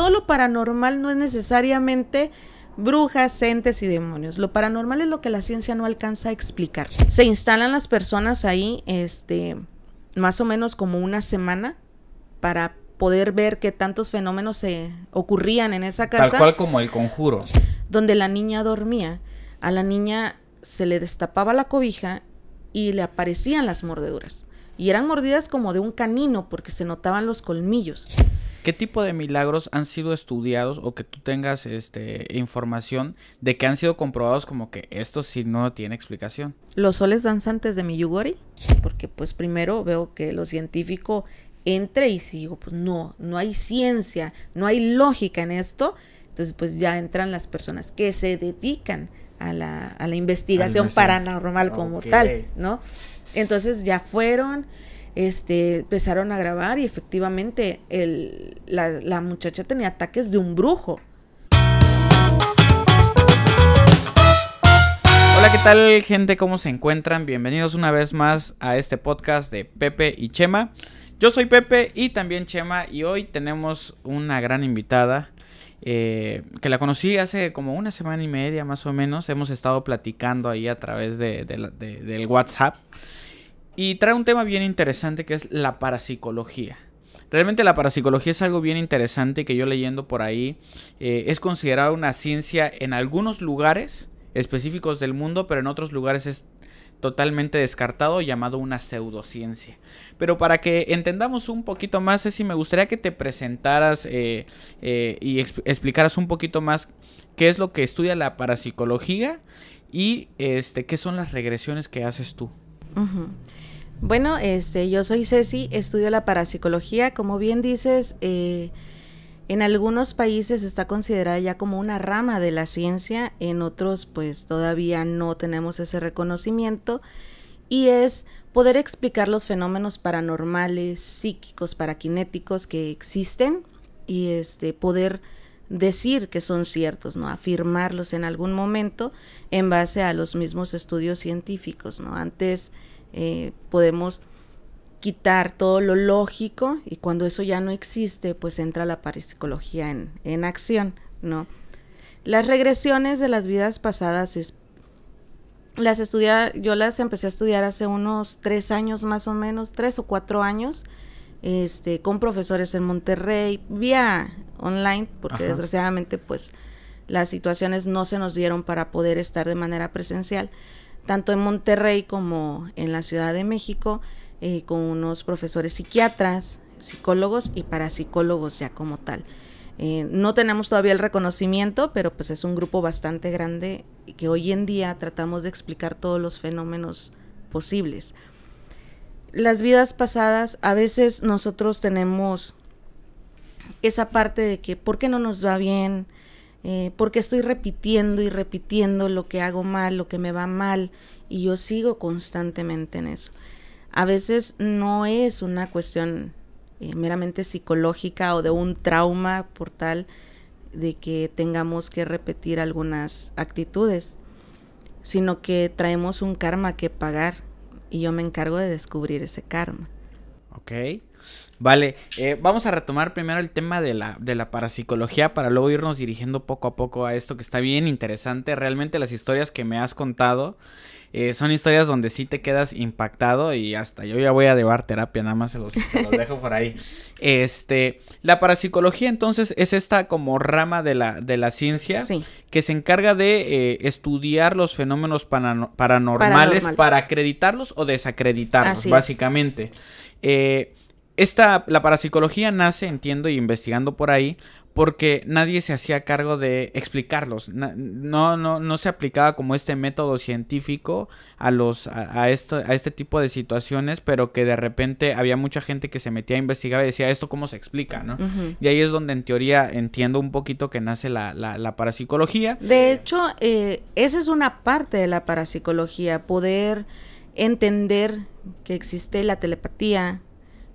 todo lo paranormal no es necesariamente brujas, entes y demonios. Lo paranormal es lo que la ciencia no alcanza a explicar. Se instalan las personas ahí, este, más o menos como una semana para poder ver que tantos fenómenos se ocurrían en esa casa. Tal cual como el conjuro. Donde la niña dormía, a la niña se le destapaba la cobija y le aparecían las mordeduras. Y eran mordidas como de un canino porque se notaban los colmillos. ¿Qué tipo de milagros han sido estudiados o que tú tengas este, información de que han sido comprobados como que esto sí no tiene explicación? Los soles danzantes de Miyugori, porque pues primero veo que lo científico entra y sigo, pues no, no hay ciencia, no hay lógica en esto. Entonces pues ya entran las personas que se dedican a la, investigación paranormal como tal, ¿no? Entonces ya fueron este, empezaron a grabar y efectivamente la, muchacha tenía ataques de un brujo. Hola, ¿qué tal gente? ¿Cómo se encuentran? Bienvenidos una vez más a este podcast de Pepe y Chema. Yo soy Pepe y también Chema y hoy tenemos una gran invitada eh, que la conocí hace como una semana y media más o menos. Hemos estado platicando ahí a través del WhatsApp. Y trae un tema bien interesante que es la parapsicología. Realmente la parapsicología es algo bien interesante que yo leyendo por ahí eh, es considerada una ciencia en algunos lugares específicos del mundo, pero en otros lugares es totalmente descartado llamado una pseudociencia. Pero para que entendamos un poquito más, Ceci, me gustaría que te presentaras eh, eh, y explicaras un poquito más qué es lo que estudia la parapsicología y este, qué son las regresiones que haces tú. Ajá. Bueno, este, yo soy Ceci, estudio la parapsicología. Como bien dices, eh, en algunos países está considerada ya como una rama de la ciencia, en otros pues todavía no tenemos ese reconocimiento y es poder explicar los fenómenos paranormales, psíquicos, paraquinéticos que existen y este poder decir que son ciertos, ¿no? Afirmarlos en algún momento en base a los mismos estudios científicos, ¿no? Antes eh, podemos quitar todo lo lógico y cuando eso ya no existe, pues entra la parapsicología en, en acción, ¿no? Las regresiones de las vidas pasadas es, las estudia, yo las empecé a estudiar hace unos tres años más o menos, tres o cuatro años, este, con profesores en Monterrey, vía online, porque desgraciadamente pues las situaciones no se nos dieron para poder estar de manera presencial tanto en Monterrey como en la Ciudad de México, eh, con unos profesores psiquiatras, psicólogos y parapsicólogos ya como tal. Eh, no tenemos todavía el reconocimiento, pero pues es un grupo bastante grande que hoy en día tratamos de explicar todos los fenómenos posibles. Las vidas pasadas, a veces nosotros tenemos esa parte de que, ¿por qué no nos va bien? Eh, porque estoy repitiendo y repitiendo lo que hago mal, lo que me va mal, y yo sigo constantemente en eso. A veces no es una cuestión eh, meramente psicológica o de un trauma por tal de que tengamos que repetir algunas actitudes, sino que traemos un karma que pagar y yo me encargo de descubrir ese karma. Ok. Vale, eh, vamos a retomar primero el tema de la, de la parapsicología para luego irnos dirigiendo poco a poco a esto que está bien interesante. Realmente las historias que me has contado eh, son historias donde sí te quedas impactado y hasta yo ya voy a llevar terapia, nada más se los, dejo por ahí. Este, la parapsicología entonces es esta como rama de la, de ciencia que se encarga de eh, estudiar los fenómenos paranormales, para acreditarlos o desacreditarlos, básicamente. Esta, la parapsicología nace, entiendo, y investigando por ahí, porque nadie se hacía cargo de explicarlos. No, no, no se aplicaba como este método científico a, los, a, esto, a este tipo de situaciones, pero que de repente había mucha gente que se metía a investigar y decía, ¿esto cómo se explica? ¿no? Y ahí es donde en teoría entiendo un poquito que nace la, la, parapsicología. De hecho, eh, esa es una parte de la parapsicología, poder entender que existe la telepatía,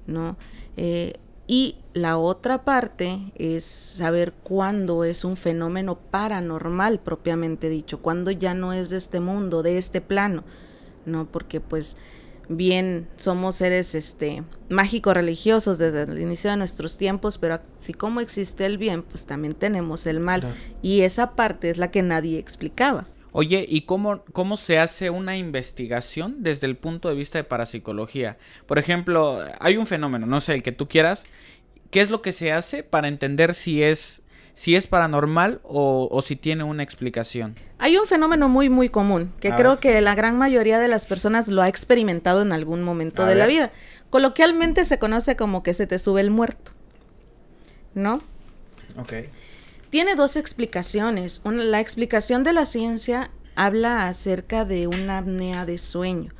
¿no? Eh, y la otra parte es saber cuándo es un fenómeno paranormal propiamente dicho, cuándo ya no es de este mundo, de este plano, ¿no? Porque pues bien somos seres este mágico religiosos desde el inicio de nuestros tiempos, pero así como existe el bien, pues también tenemos el mal y esa parte es la que nadie explicaba. Oye, ¿y cómo, se hace una investigación desde el punto de vista de parapsicología? Por ejemplo, hay un fenómeno, no sé, el que tú quieras. ¿Qué es lo que se hace para entender si es si es paranormal o, o, si tiene una explicación. Hay un fenómeno muy, muy común, que creo que la gran mayoría de las personas lo ha experimentado en algún momento de la vida. Coloquialmente se conoce como que se te sube el muerto, ¿no? Ok. Tiene dos explicaciones. la explicación de la ciencia habla acerca de una apnea de sueño,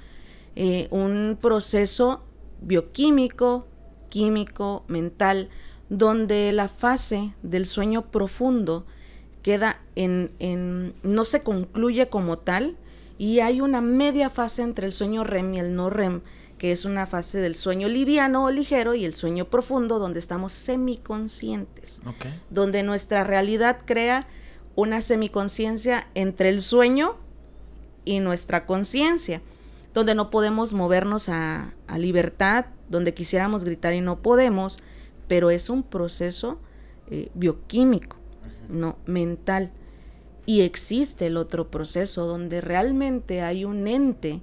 eh, un proceso bioquímico, químico, mental, donde la fase del sueño profundo queda en, en, no se concluye como tal y hay una media fase entre el sueño REM y el no REM que es una fase del sueño liviano o ligero y el sueño profundo, donde estamos semiconscientes, donde nuestra realidad crea una semiconciencia entre el sueño y nuestra conciencia, donde no podemos movernos a, libertad, donde quisiéramos gritar y no podemos, pero es un proceso eh, bioquímico, no mental. Y existe el otro proceso donde realmente hay un ente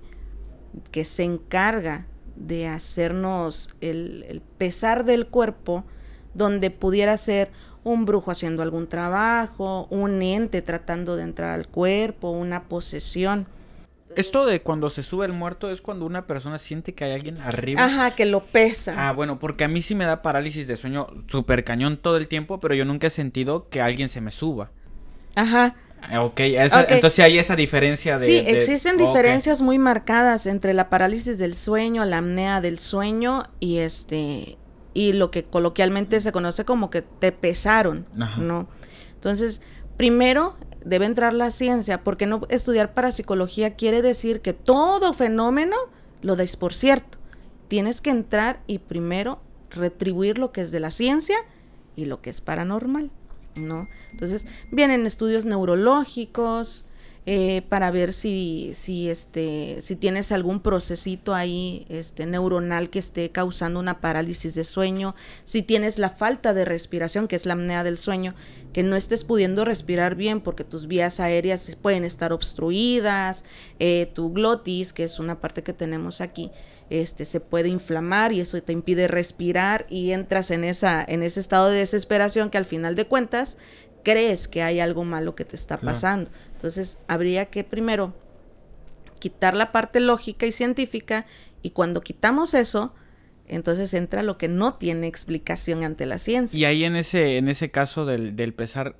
que se encarga de hacernos el, pesar del cuerpo, donde pudiera ser un brujo haciendo algún trabajo, un ente tratando de entrar al cuerpo, una posesión. Esto de cuando se sube el muerto es cuando una persona siente que hay alguien arriba. Ajá, que lo pesa. Ah, bueno, porque a mí sí me da parálisis de sueño súper cañón todo el tiempo, pero yo nunca he sentido que alguien se me suba. Ajá. Ok, entonces hay esa diferencia de... Sí, existen diferencias muy marcadas entre la parálisis del sueño, la apnea del sueño y este y lo que coloquialmente se conoce como que te pesaron, ¿no? Entonces, primero debe entrar la ciencia, porque no estudiar parapsicología quiere decir que todo fenómeno lo dais por cierto. Tienes que entrar y primero retribuir lo que es de la ciencia y lo que es paranormal. Entonces, vienen estudios neurológicos eh, para ver este, si, tienes algún procesito ahí este, neuronal que esté causando una parálisis de sueño, si tienes la falta de respiración, que es la apnea del sueño, que no estés pudiendo respirar bien porque tus vías aéreas pueden estar obstruidas, eh, tu glotis, que es una parte que tenemos aquí, este, se puede inflamar y eso te impide respirar y entras en, esa, en ese estado de desesperación que al final de cuentas crees que hay algo malo que te está pasando. Entonces, habría que primero quitar la parte lógica y científica y cuando quitamos eso, entonces entra lo que no tiene explicación ante la ciencia. Y ahí en ese, en ese caso del, del pesar,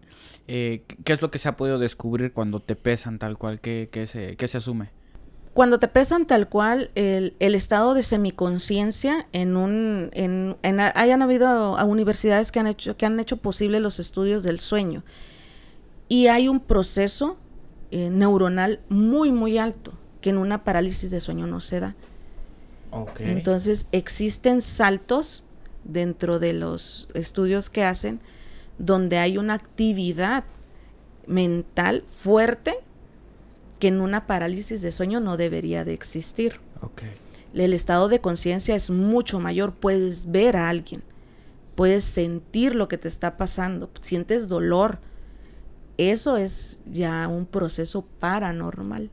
eh, ¿qué es lo que se ha podido descubrir cuando te pesan tal cual? que qué se asume? Cuando te pesan tal cual el, el estado de semiconciencia en un... En, hayan habido a universidades que han, hecho, que han hecho posible los estudios del sueño. Y hay un proceso eh, neuronal muy, muy alto que en una parálisis de sueño no se da. Entonces existen saltos dentro de los estudios que hacen donde hay una actividad mental fuerte que en una parálisis de sueño no debería de existir. El estado de conciencia es mucho mayor, puedes ver a alguien, puedes sentir lo que te está pasando, sientes dolor. Eso es ya un proceso paranormal.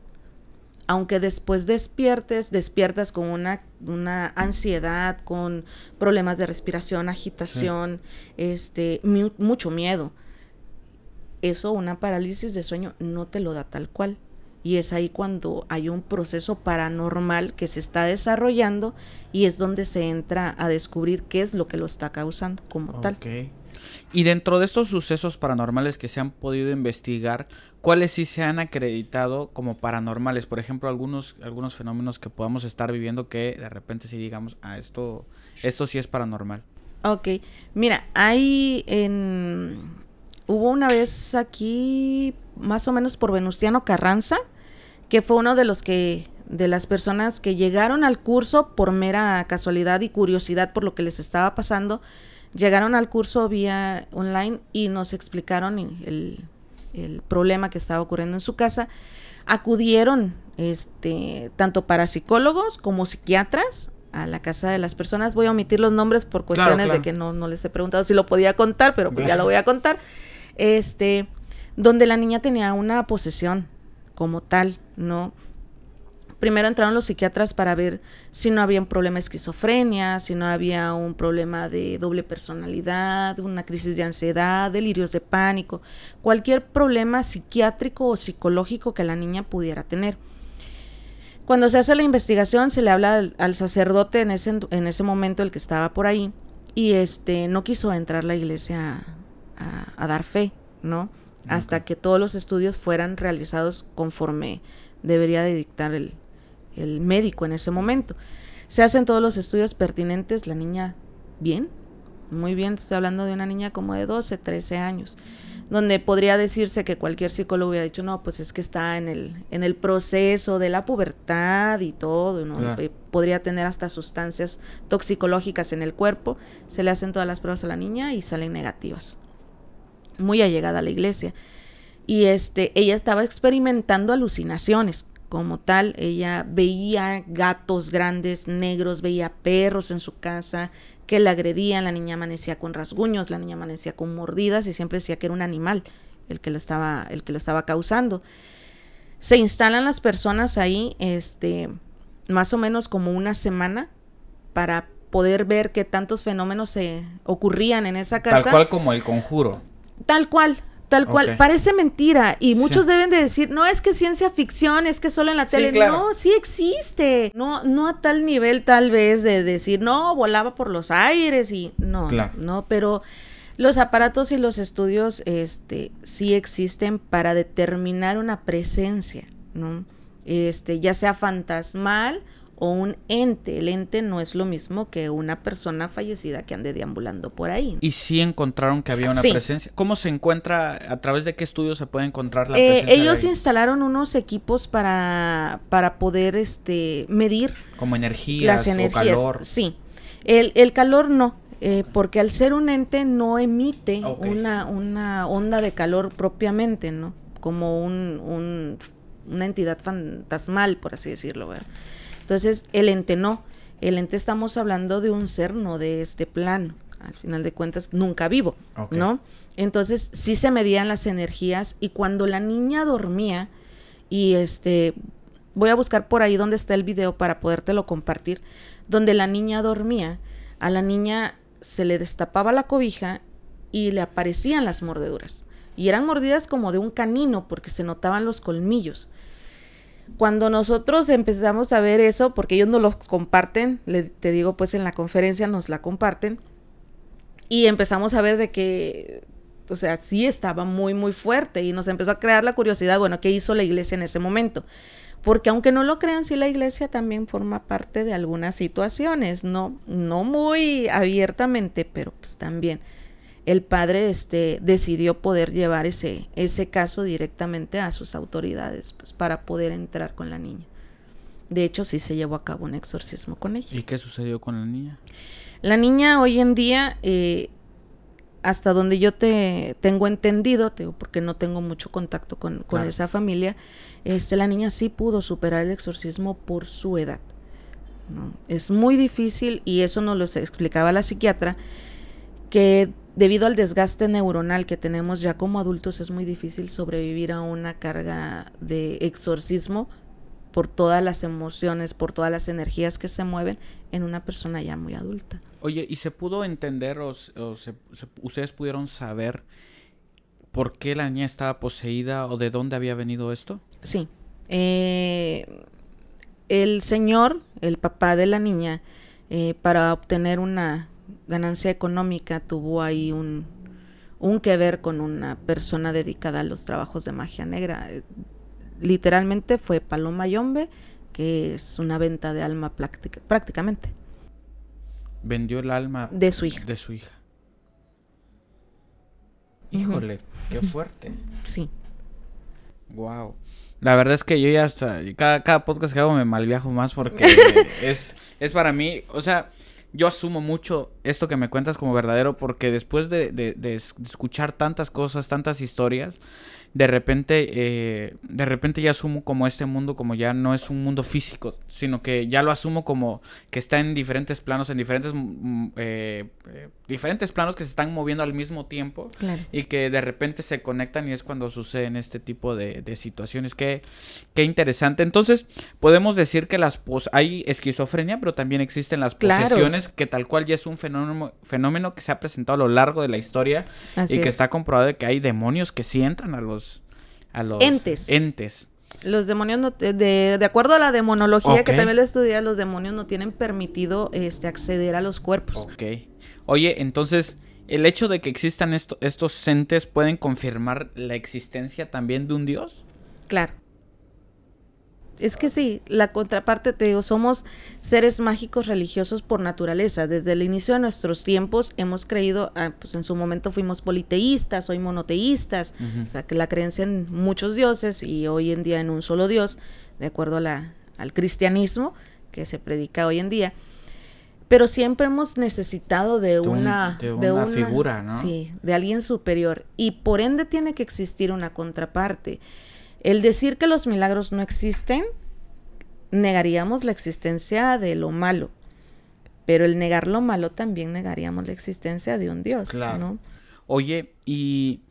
Aunque después despiertes, despiertas con una, una ansiedad, con problemas de respiración, agitación, este, mucho miedo. Eso una parálisis de sueño no te lo da tal cual y es ahí cuando hay un proceso paranormal que se está desarrollando y es donde se entra a descubrir qué es lo que lo está causando como okay. tal. Y dentro de estos sucesos paranormales que se han podido investigar, ¿cuáles sí se han acreditado como paranormales? Por ejemplo, algunos, algunos fenómenos que podamos estar viviendo que de repente sí digamos, ah, esto, esto sí es paranormal. Ok, mira, hay en... Hubo una vez aquí más o menos por Venustiano Carranza, que fue uno de los que de las personas que llegaron al curso por mera casualidad y curiosidad por lo que les estaba pasando, llegaron al curso vía online y nos explicaron el, problema que estaba ocurriendo en su casa. Acudieron este, tanto psicólogos como psiquiatras a la casa de las personas. Voy a omitir los nombres por cuestiones de que no, les he preguntado si lo podía contar, pero pues ya lo voy a contar. Este, donde la niña tenía una posesión como tal, ¿no? Primero entraron los psiquiatras para ver si no había un problema de esquizofrenia, si no había un problema de doble personalidad, una crisis de ansiedad, delirios de pánico, cualquier problema psiquiátrico o psicológico que la niña pudiera tener. Cuando se hace la investigación, se le habla al, sacerdote en ese, en ese, momento, el que estaba por ahí, y este no quiso entrar a la iglesia a dar fe, ¿no? hasta que todos los estudios fueran realizados conforme debería de dictar el, el médico en ese momento. Se hacen todos los estudios pertinentes, la niña bien, muy bien, estoy hablando de una niña como de 12, 13 años, donde podría decirse que cualquier psicólogo hubiera dicho, no, pues es que está en el, en el proceso de la pubertad y todo, ¿no? podría tener hasta sustancias toxicológicas en el cuerpo, se le hacen todas las pruebas a la niña y salen negativas muy allegada a la iglesia. Y este, ella estaba experimentando alucinaciones como tal. Ella veía gatos grandes, negros, veía perros en su casa que la agredían. La niña amanecía con rasguños, la niña amanecía con mordidas y siempre decía que era un animal el que lo estaba, el que lo estaba causando. Se instalan las personas ahí, este, más o menos como una semana para poder ver que tantos fenómenos se ocurrían en esa casa. Tal cual como el conjuro. Tal cual, tal cual. Parece mentira y muchos deben de decir, no es que ciencia ficción, es que solo en la tele. No, sí existe. No, no a tal nivel tal vez de decir, no, volaba por los aires y no, no, pero los aparatos y los estudios este, sí existen para determinar una presencia, ¿no? Este, ya sea fantasmal o un ente. El ente no es lo mismo que una persona fallecida que ande deambulando por ahí. ¿Y sí encontraron que había una presencia? ¿Cómo se encuentra? ¿A través de qué estudios se puede encontrar la eh, presencia? Ellos instalaron unos equipos para, para poder este, medir. Como energía las energías. calor. Sí. El, el calor no, eh, porque al ser un ente no emite ah, una, una onda de calor propiamente, ¿no? Como un, una entidad fantasmal, por así decirlo, ¿verdad? Entonces, el ente no. El ente estamos hablando de un ser, no de este plano. Al final de cuentas, nunca vivo, ¿no? Entonces, sí se medían las energías y cuando la niña dormía y este voy a buscar por ahí donde está el video para podértelo compartir, donde la niña dormía, a la niña se le destapaba la cobija y le aparecían las mordeduras. Y eran mordidas como de un canino porque se notaban los colmillos. Cuando nosotros empezamos a ver eso, porque ellos nos los comparten, te digo, pues en la conferencia nos la comparten, y empezamos a ver de que, o sea, sí estaba muy, muy fuerte, y nos empezó a crear la curiosidad, bueno, ¿qué hizo la iglesia en ese momento? porque aunque no lo crean, sí la iglesia también forma parte de algunas situaciones, no, no muy abiertamente, pero pues también el padre este, decidió poder llevar ese, ese caso directamente a sus autoridades pues, para poder entrar con la niña. De hecho, sí se llevó a cabo un exorcismo con ella. ¿Y qué sucedió con la niña? La niña hoy en día, eh, hasta donde yo te tengo entendido, porque no tengo mucho contacto con, esa familia, este, la niña sí pudo superar el exorcismo por su edad. Es muy difícil y eso nos lo explicaba la psiquiatra, que debido al desgaste neuronal que tenemos ya como adultos, es muy difícil sobrevivir a una carga de exorcismo por todas las emociones, por todas las energías que se mueven en una persona ya muy adulta. Oye, ¿y se pudo entender o, ustedes pudieron saber por qué la niña estaba poseída o de dónde había venido esto? Sí. Eh, el señor, el papá de la niña, eh, para obtener una ganancia económica tuvo ahí un, un que ver con una persona dedicada a los trabajos de magia negra. Eh, literalmente fue Paloma Yombe, que es una venta de alma prácticamente. Vendió el alma de su hija. De su hija. Híjole, qué fuerte. Sí. Wow. La verdad es que yo ya hasta cada, cada podcast que hago me malviajo más porque es, es para mí, o sea, yo asumo mucho esto que me cuentas como verdadero porque después de, escuchar tantas cosas, tantas historias, de repente, eh, de repente ya asumo como este mundo, como ya no es un mundo físico, sino que ya lo asumo como que está en diferentes planos, en diferentes, mm, mm, eh, eh, diferentes planos que se están moviendo al mismo tiempo y que de repente se conectan y es cuando suceden este tipo de, situaciones. Qué, qué interesante. Entonces, podemos decir que las hay esquizofrenia, pero también existen las posesiones, que tal cual ya es un fenómeno, fenómeno que se ha presentado a lo largo de la historia y que está comprobado de que hay demonios que sí entran a los los entes. entes. Los demonios, de, acuerdo a la demonología que también lo estudia, los demonios no tienen permitido este, acceder a los cuerpos. Ok. Oye, entonces, ¿el hecho de que existan estos entes pueden confirmar la existencia también de un dios? Claro es que sí, la contraparte, te digo, somos seres mágicos religiosos por naturaleza. Desde el inicio de nuestros tiempos hemos creído, ah, pues en su momento fuimos politeístas, hoy monoteístas, o sea, que la creencia en muchos dioses y hoy en día en un solo dios, de acuerdo a la, al cristianismo que se predica hoy en día. Pero siempre hemos necesitado de, una, de, una de una figura, ¿no? Sí, de alguien superior. Y por ende tiene que existir una contraparte. El decir que los milagros no existen, negaríamos la existencia de lo malo. Pero el negar lo malo también negaríamos la existencia de un Dios. Claro. Oye, y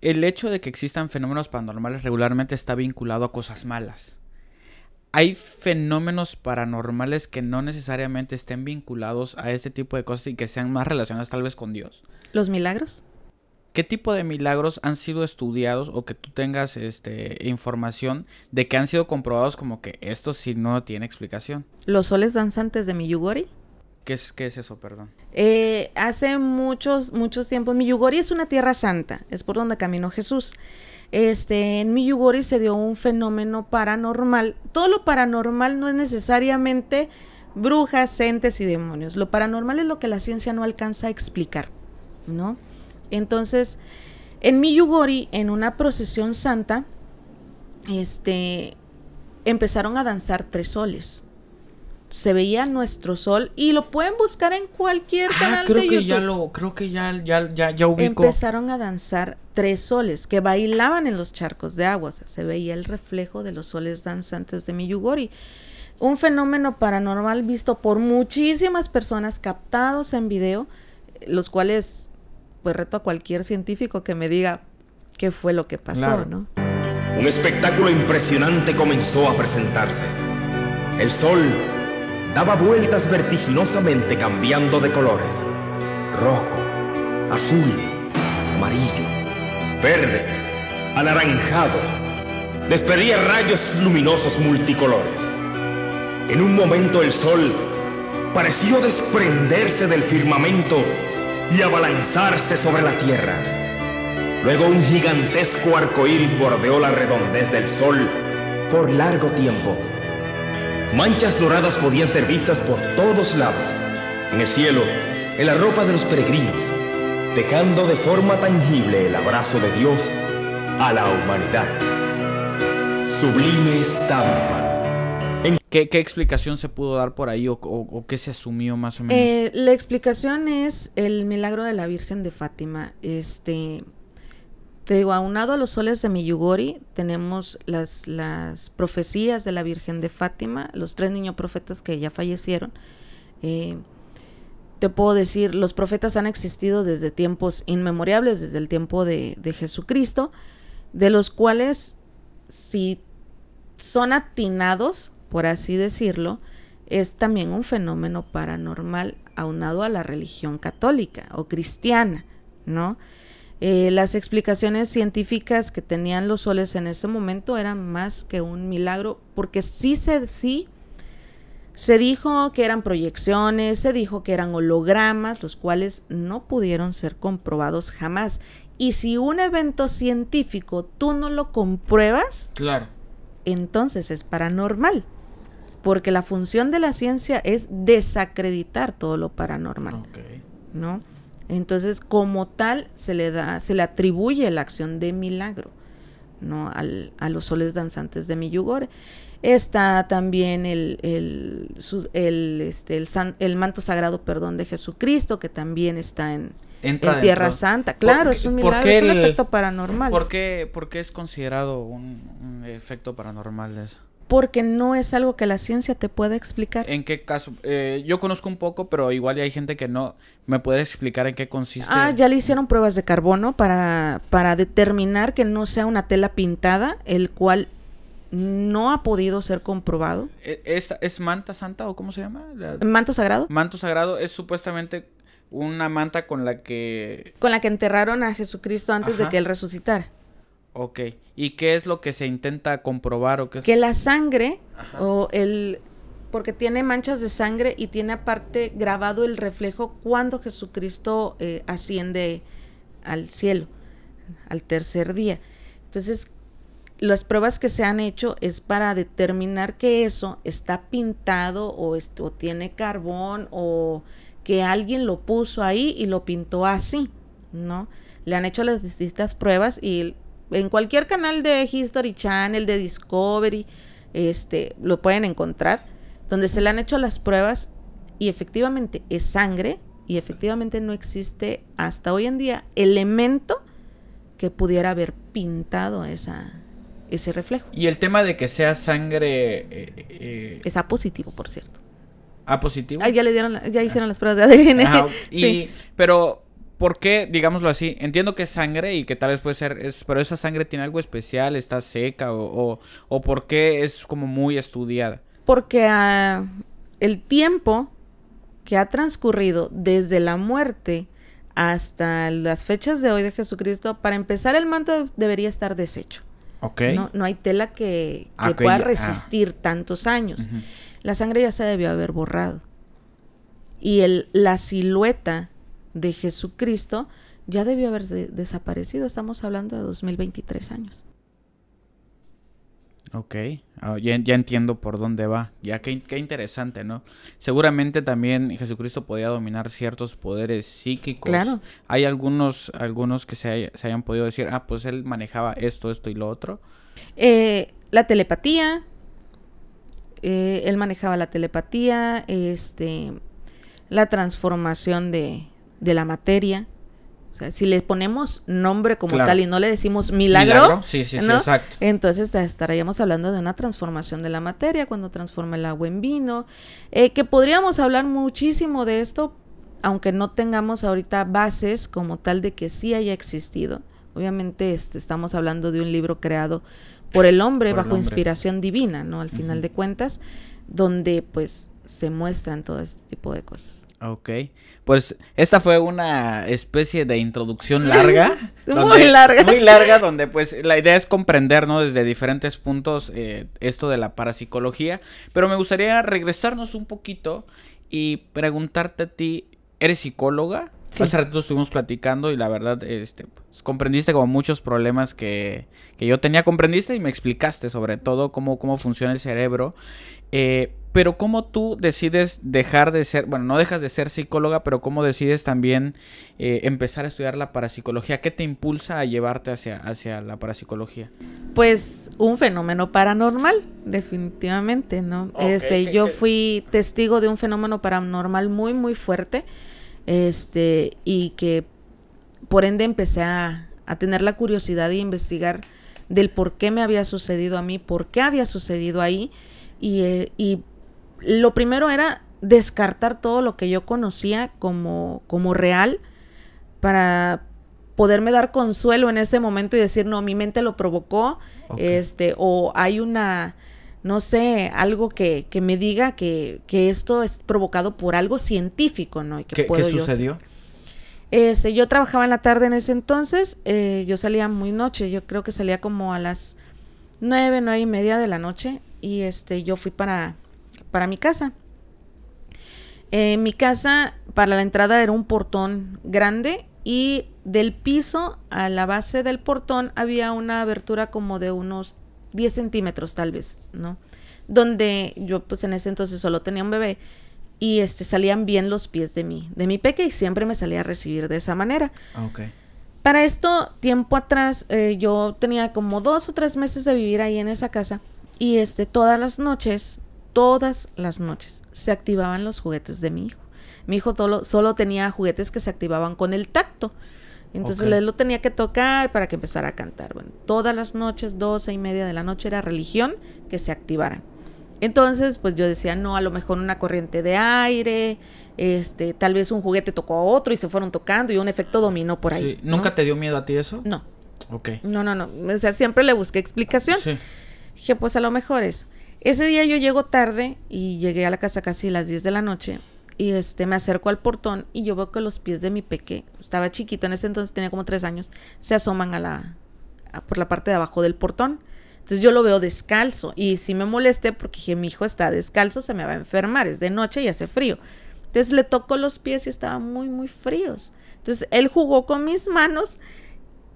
el hecho de que existan fenómenos paranormales regularmente está vinculado a cosas malas. Hay fenómenos paranormales que no necesariamente estén vinculados a este tipo de cosas y que sean más relacionados tal vez con Dios. ¿Los milagros? ¿Qué tipo de milagros han sido estudiados o que tú tengas este, información de que han sido comprobados como que esto sí no tiene explicación? Los soles danzantes de Miyugori. ¿Qué es, qué es eso, perdón? Eh, hace muchos, muchos tiempos, Miyugori es una tierra santa, es por donde caminó Jesús. Este, en Miyugori se dio un fenómeno paranormal. Todo lo paranormal no es necesariamente brujas, entes y demonios. Lo paranormal es lo que la ciencia no alcanza a explicar, ¿no? Entonces, en Miyugori, en una procesión santa, este, empezaron a danzar tres soles. Se veía nuestro sol y lo pueden buscar en cualquier ah, canal creo que Ya lo, creo que ya, ya, ya, ya ubicó. Empezaron a danzar tres soles que bailaban en los charcos de agua. O sea, se veía el reflejo de los soles danzantes de Miyugori. Un fenómeno paranormal visto por muchísimas personas captados en video, los cuales pues reto a cualquier científico que me diga qué fue lo que pasó, ¿no? Un espectáculo impresionante comenzó a presentarse. El sol daba vueltas vertiginosamente cambiando de colores. Rojo, azul, amarillo, verde, anaranjado. Despedía rayos luminosos multicolores. En un momento el sol pareció desprenderse del firmamento y abalanzarse sobre la tierra. Luego un gigantesco arco iris bordeó la redondez del sol por largo tiempo. Manchas doradas podían ser vistas por todos lados, en el cielo, en la ropa de los peregrinos, dejando de forma tangible el abrazo de Dios a la humanidad. Sublime estampa ¿Qué, explicación se pudo dar por ahí o, qué se asumió más o menos? Eh, la explicación es el milagro de la Virgen de Fátima. Este, te digo, aunado a los soles de Miyugori, tenemos las, las profecías de la Virgen de Fátima, los tres niños profetas que ya fallecieron. Eh, te puedo decir, los profetas han existido desde tiempos inmemorables, desde el tiempo de, de Jesucristo, de los cuales si son atinados, por así decirlo, es también un fenómeno paranormal aunado a la religión católica o cristiana, ¿no? Eh, las explicaciones científicas que tenían los soles en ese momento eran más que un milagro, porque sí se, sí, se dijo que eran proyecciones, se dijo que eran hologramas, los cuales no pudieron ser comprobados jamás. Y si un evento científico tú no lo compruebas, claro. entonces es paranormal porque la función de la ciencia es desacreditar todo lo paranormal. ¿No? Entonces, como tal, se le da, se le atribuye la acción de milagro, ¿no? Al, a los soles danzantes de yugor. Está también el, el, este, el manto sagrado, perdón, de Jesucristo, que también está en, Tierra Santa, claro, es un milagro, es un efecto paranormal. ¿por qué, es considerado un, un efecto paranormal eso? porque no es algo que la ciencia te pueda explicar. ¿En qué caso? Eh, yo conozco un poco, pero igual hay gente que no me puede explicar en qué consiste. Ah, ya le hicieron pruebas de carbono para, para determinar que no sea una tela pintada, el cual no ha podido ser comprobado. E, ¿Es, es manta santa o cómo se llama? Manto sagrado. Manto sagrado es supuestamente una manta con la que... Con la que enterraron a Jesucristo antes de que él resucitara. Ok, ¿y qué es lo que se intenta comprobar o qué Que la sangre o el... porque tiene manchas de sangre y tiene aparte grabado el reflejo cuando Jesucristo eh, asciende al cielo, al tercer día. Entonces, las pruebas que se han hecho es para determinar que eso está pintado o, o tiene carbón o que alguien lo puso ahí y lo pintó así, ¿no? Le han hecho las distintas pruebas y en cualquier canal de History Channel, de Discovery, este, lo pueden encontrar, donde se le han hecho las pruebas y efectivamente es sangre y efectivamente no existe hasta hoy en día elemento que pudiera haber pintado esa, ese reflejo. Y el tema de que sea sangre... Eh, eh, es A positivo, por cierto. ¿A positivo? Ah, ya, le dieron, ya ah. hicieron las pruebas de ADN. sí. Pero ¿Por qué, digámoslo así? Entiendo que es sangre y que tal vez puede ser, pero esa sangre tiene algo especial, está seca o, o, por qué es como muy estudiada. Porque ah, el tiempo que ha transcurrido desde la muerte hasta las fechas de hoy de Jesucristo, para empezar el manto debería estar deshecho. Ok. No, hay tela que, ah, pueda ah. resistir tantos años. La sangre ya se debió haber borrado. Y el, la silueta de Jesucristo ya debió haber desaparecido. Estamos hablando de 2023 años. Ok, ah, ya, entiendo por dónde va. Ya qué, qué, interesante, ¿no? Seguramente también Jesucristo podía dominar ciertos poderes psíquicos. Hay algunos, algunos que se, hayan podido decir, ah, pues él manejaba esto, esto y lo otro. Eh, la telepatía. Eh, él manejaba la telepatía, este, la transformación de, de la materia. O sea, si le ponemos nombre como tal y no le decimos milagro, entonces ah, estaríamos hablando de una transformación de la materia cuando transforma el agua en vino, eh, que podríamos hablar muchísimo de esto, aunque no tengamos ahorita bases como tal de que sí haya existido. Obviamente este, estamos hablando de un libro creado por el hombre bajo inspiración divina, ¿no? Al final de cuentas, donde pues se muestran todo este tipo de cosas. Ok, pues esta fue una especie de introducción larga. muy larga. Muy larga, donde pues la idea es comprender, ¿no? Desde diferentes puntos eh, esto de la parapsicología. Pero me gustaría regresarnos un poquito y preguntarte a ti, ¿eres psicóloga? Sí. Hace rato estuvimos platicando y la verdad, este, pues, comprendiste como muchos problemas que, que, yo tenía, comprendiste y me explicaste sobre todo cómo, cómo funciona el cerebro. Eh, pero cómo tú decides dejar de ser, bueno, no dejas de ser psicóloga, pero cómo decides también eh, empezar a estudiar la parapsicología. ¿Qué te impulsa a llevarte hacia, hacia la parapsicología? Pues un fenómeno paranormal, definitivamente, ¿no? este, yo fui testigo de un fenómeno paranormal muy, muy fuerte, este, y que por ende empecé a, a tener la curiosidad de investigar del por qué me había sucedido a mí, por qué había sucedido ahí, y, eh, y lo primero era descartar todo lo que yo conocía como, como real para poderme dar consuelo en ese momento y decir, no, mi mente lo provocó, este, o hay una, no sé, algo que, que me diga que, que, esto es provocado por algo científico, ¿no? Y que ¿Qué, sucedió? Yo este, yo trabajaba en la tarde en ese entonces, eh, yo salía muy noche, yo creo que salía como a las nueve, nueve y media de la noche, y este, yo fui para para mi casa. Eh, mi casa para la entrada era un portón grande y del piso a la base del portón había una abertura como de unos 10 centímetros tal vez, ¿no? Donde yo pues en ese entonces solo tenía un bebé y este salían bien los pies de mí, de mi peque y siempre me salía a recibir de esa manera. Ah, para esto, tiempo atrás, eh, yo tenía como dos o tres meses de vivir ahí en esa casa y este, todas las noches todas las noches se activaban los juguetes de mi hijo. Mi hijo solo, tenía juguetes que se activaban con el tacto. Entonces él lo tenía que tocar para que empezara a cantar. Bueno, todas las noches, doce y media de la noche, era religión que se activaran. Entonces, pues yo decía, no, a lo mejor una corriente de aire, este, tal vez un juguete tocó a otro y se fueron tocando y un efecto dominó por ahí. ¿Nunca te dio miedo a ti eso? No. Ok. No, no, no. O sea, siempre le busqué explicación. Dije, pues a lo mejor eso. Ese día yo llego tarde y llegué a la casa casi a las 10 de la noche y este me acerco al portón y yo veo que los pies de mi peque, estaba chiquito en ese entonces, tenía como 3 años, se asoman a la por la parte de abajo del portón. Entonces yo lo veo descalzo y sí me moleste, porque dije, mi hijo está descalzo, se me va a enfermar, es de noche y hace frío. Entonces le toco los pies y estaban muy, muy fríos. Entonces él jugó con mis manos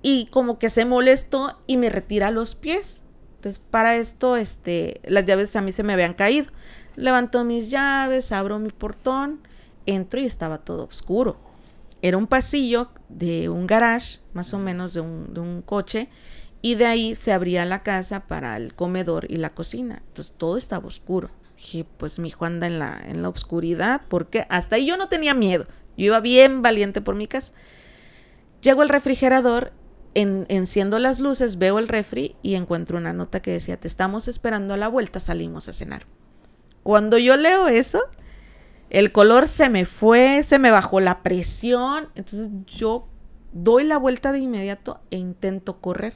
y como que se molestó y me retira los pies. Entonces, para esto, este, las llaves a mí se me habían caído. Levanto mis llaves, abro mi portón, entro y estaba todo oscuro. Era un pasillo de un garage, más o menos de un, coche, y de ahí se abría la casa para el comedor y la cocina. Entonces, todo estaba oscuro. Dije, pues mi hijo anda en la, en la oscuridad, porque hasta ahí yo no tenía miedo. Yo iba bien valiente por mi casa. Llego al refrigerador enciendo las luces, veo el refri y encuentro una nota que decía, te estamos esperando a la vuelta, salimos a cenar. Cuando yo leo eso, el color se me fue, se me bajó la presión, entonces yo doy la vuelta de inmediato e intento correr.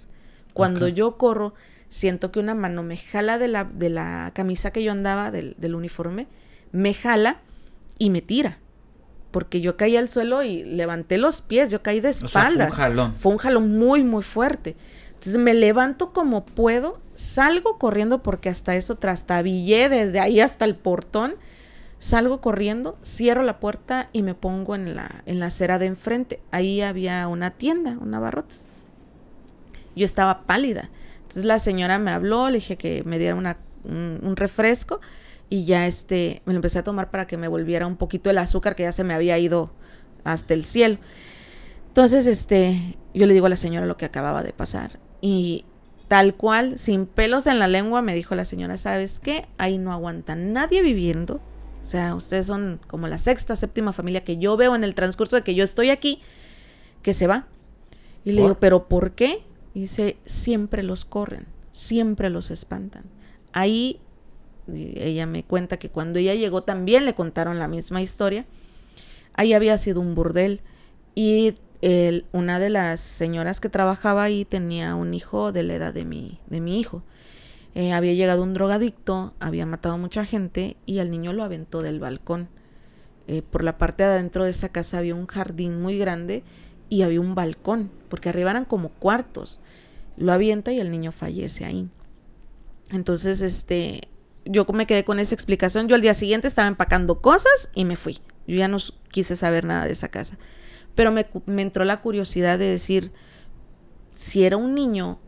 Cuando yo corro, siento que una mano me jala de la, camisa que yo andaba, del uniforme, me jala y me tira porque yo caí al suelo y levanté los pies, yo caí de espaldas. fue, un jalón. fue un jalón muy, muy fuerte. Entonces me levanto como puedo, salgo corriendo porque hasta eso trastabillé desde ahí hasta el portón. Salgo corriendo, cierro la puerta y me pongo en la, en la acera de enfrente. Ahí había una tienda, una abarrotes. Yo estaba pálida. Entonces la señora me habló, le dije que me diera un refresco y ya este, me lo empecé a tomar para que me volviera un poquito el azúcar que ya se me había ido hasta el cielo. Entonces, este, yo le digo a la señora lo que acababa de pasar y tal cual, sin pelos en la lengua, me dijo la señora, ¿sabes qué? Ahí no aguanta nadie viviendo. O sea, ustedes son como la sexta, séptima familia que yo veo en el transcurso de que yo estoy aquí, que se va. Y le digo, ¿pero por qué? Y dice, siempre los corren, siempre los espantan. Ahí ella me cuenta que cuando ella llegó también le contaron la misma historia. Ahí había sido un burdel y una de las señoras que trabajaba ahí tenía un hijo de la edad de mi, de mi hijo. Eh, había llegado un drogadicto, había matado mucha gente y al niño lo aventó del balcón. Eh, por la parte de adentro de esa casa había un jardín muy grande y había un balcón, porque arriba eran como cuartos. Lo avienta y el niño fallece ahí. Entonces, este, yo me quedé con esa explicación. Yo al día siguiente estaba empacando cosas y me fui. Yo ya no quise saber nada de esa casa. Pero me, me entró la curiosidad de decir, si era un niño,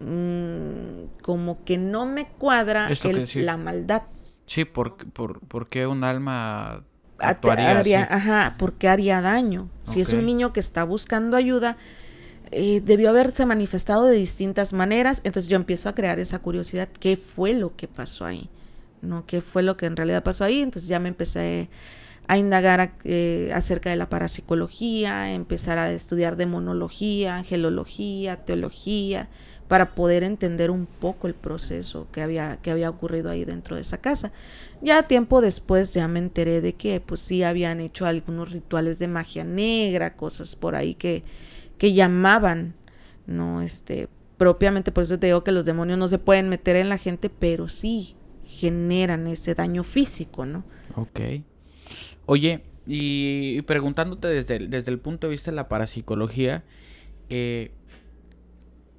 mm, como que no me cuadra la maldad. Sí, ¿por, qué un alma actuaría porque haría daño. Si es un niño que está buscando ayuda, eh, debió haberse manifestado de distintas maneras. Entonces yo empiezo a crear esa curiosidad, ¿qué fue lo que pasó ahí? ¿No? ¿Qué fue lo que en realidad pasó ahí? Entonces ya me empecé a indagar eh, acerca de la parapsicología, empezar a estudiar demonología, angelología, teología, para poder entender un poco el proceso que había, que había ocurrido ahí dentro de esa casa. Ya tiempo después ya me enteré de que pues sí habían hecho algunos rituales de magia negra, cosas por ahí que, que llamaban, ¿no? Este, propiamente por eso te digo que los demonios no se pueden meter en la gente, pero sí generan ese daño físico, ¿no? Ok. Oye, y preguntándote desde el, desde el punto de vista de la parapsicología, eh,